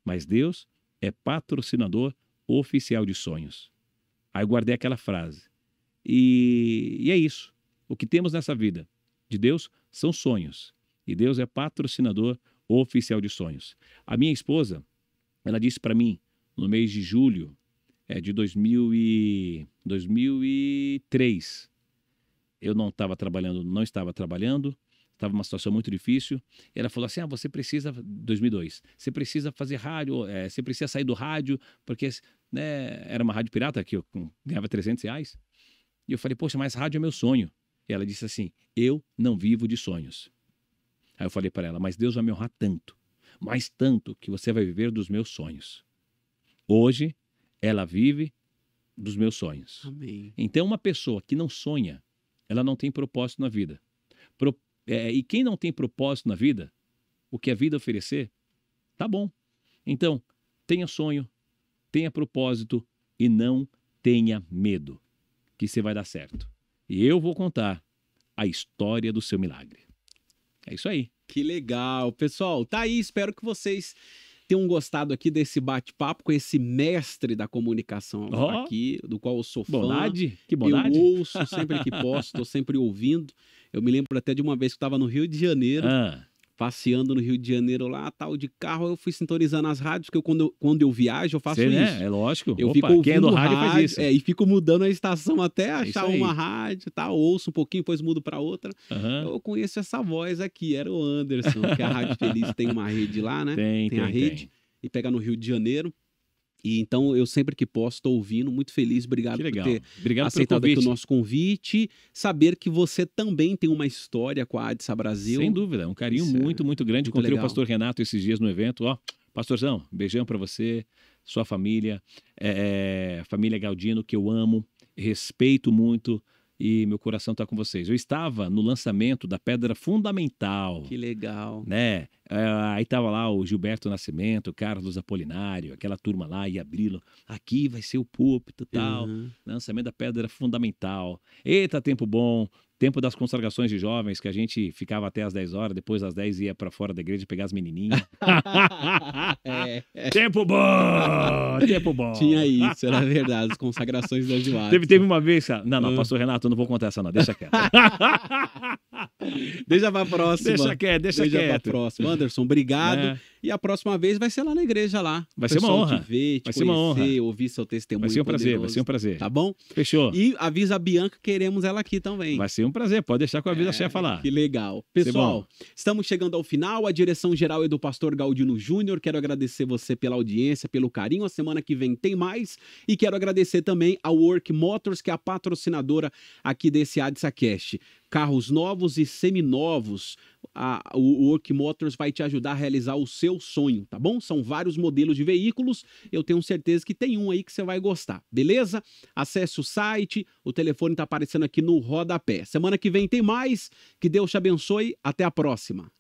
Speaker 2: mas Deus é patrocinador oficial de sonhos. Aí eu guardei aquela frase. E, e é isso. O que temos nessa vida de Deus são sonhos. E Deus é patrocinador oficial de sonhos. A minha esposa, ela disse para mim no mês de julho é, de 2000 e, 2003. Eu não estava trabalhando, não estava trabalhando, estava uma situação muito difícil. E ela falou assim: ah, você precisa, 2002, você precisa fazer rádio, é, você precisa sair do rádio, porque né, era uma rádio pirata que eu ganhava 300 reais. E eu falei: poxa, mas rádio é meu sonho. E ela disse assim: eu não vivo de sonhos. Aí eu falei para ela: Mas Deus vai me honrar tanto, mais tanto, que você vai viver dos meus sonhos. Hoje, ela vive dos meus sonhos. Amém. Então, uma pessoa que não sonha, ela não tem propósito na vida. Pro, é, e quem não tem propósito na vida, o que a vida oferecer, tá bom. Então, tenha sonho, tenha propósito e não tenha medo, que você vai dar certo. E eu vou contar
Speaker 1: a história do seu milagre. É isso aí. Que legal, pessoal. Tá aí, espero que vocês tenham gostado aqui desse bate-papo com esse mestre da comunicação oh, aqui, do qual eu sou bonade, fã. Que bondade. Eu ouço sempre que posso, estou sempre ouvindo. Eu me lembro até de uma vez que estava no Rio de Janeiro. Ah passeando no Rio de Janeiro lá, tal, de carro, eu fui sintonizando as rádios, porque quando, eu, quando eu viajo, eu faço Cê, né? isso. É, é lógico. Eu Opa, fico ouvindo quem é rádio, rádio faz isso. É, e fico mudando a estação até é achar é uma rádio, tal, ouço um pouquinho, depois mudo para outra. Uhum. Eu conheço essa voz aqui, era o Anderson, que é a Rádio Feliz tem uma rede lá, né? Tem, [laughs] tem, tem a rede. Tem. E pega no Rio de Janeiro. E então eu sempre que posso estou ouvindo, muito feliz, obrigado por ter obrigado aceitado o nosso convite. Saber que você também tem uma história com a Adsa Brasil. Sem dúvida, um carinho Isso é muito, é... muito grande. Muito Encontrei legal. o pastor
Speaker 2: Renato esses dias no evento, ó. Pastorzão, beijão para você, sua família, é, é, família Galdino, que eu amo, respeito muito, e meu coração está com vocês. Eu estava no lançamento da Pedra Fundamental.
Speaker 1: Que legal.
Speaker 2: Né? Ah, aí tava lá o Gilberto Nascimento, o Carlos Apolinário, aquela turma lá e abriram. Aqui vai ser o púlpito tal. Uhum. Lançamento da Pedra Fundamental. Eita, tempo bom. Tempo das consagrações de jovens, que a gente ficava até às 10 horas, depois às 10 ia para fora da igreja pegar as menininhas.
Speaker 1: [laughs] é, é. Tempo bom! Tempo bom! Tinha isso, era verdade, as consagrações de Joás. Teve, teve
Speaker 2: uma vez, cara. Não, não, ah. pastor Renato, eu não vou contar essa, não, deixa quieto. [laughs]
Speaker 1: deixa pra próxima. Deixa quieto, deixa, deixa quieto. Deixa pra próxima. Anderson, obrigado. É. E a próxima vez vai ser lá na igreja lá. Vai ser uma honra. Te ver, te vai conhecer, ser uma honra. Ouvir seu testemunho. Vai ser um prazer, vai ser um prazer. Tá bom? Fechou. E avisa a Bianca, queremos ela aqui também. Vai ser um prazer, pode deixar com a vida é, falar. chefa lá. Que legal. Pessoal, estamos chegando ao final. A direção geral é do pastor Galdino Júnior. Quero agradecer você pela audiência, pelo carinho. A semana que vem tem mais. E quero agradecer também a Work Motors, que é a patrocinadora aqui desse Adsa Cash carros novos e seminovos a, o Work Motors vai te ajudar a realizar o seu sonho, tá bom? São vários modelos de veículos, eu tenho certeza que tem um aí que você vai gostar, beleza? Acesse o site, o telefone está aparecendo aqui no rodapé. Semana que vem tem mais, que Deus te abençoe, até a próxima.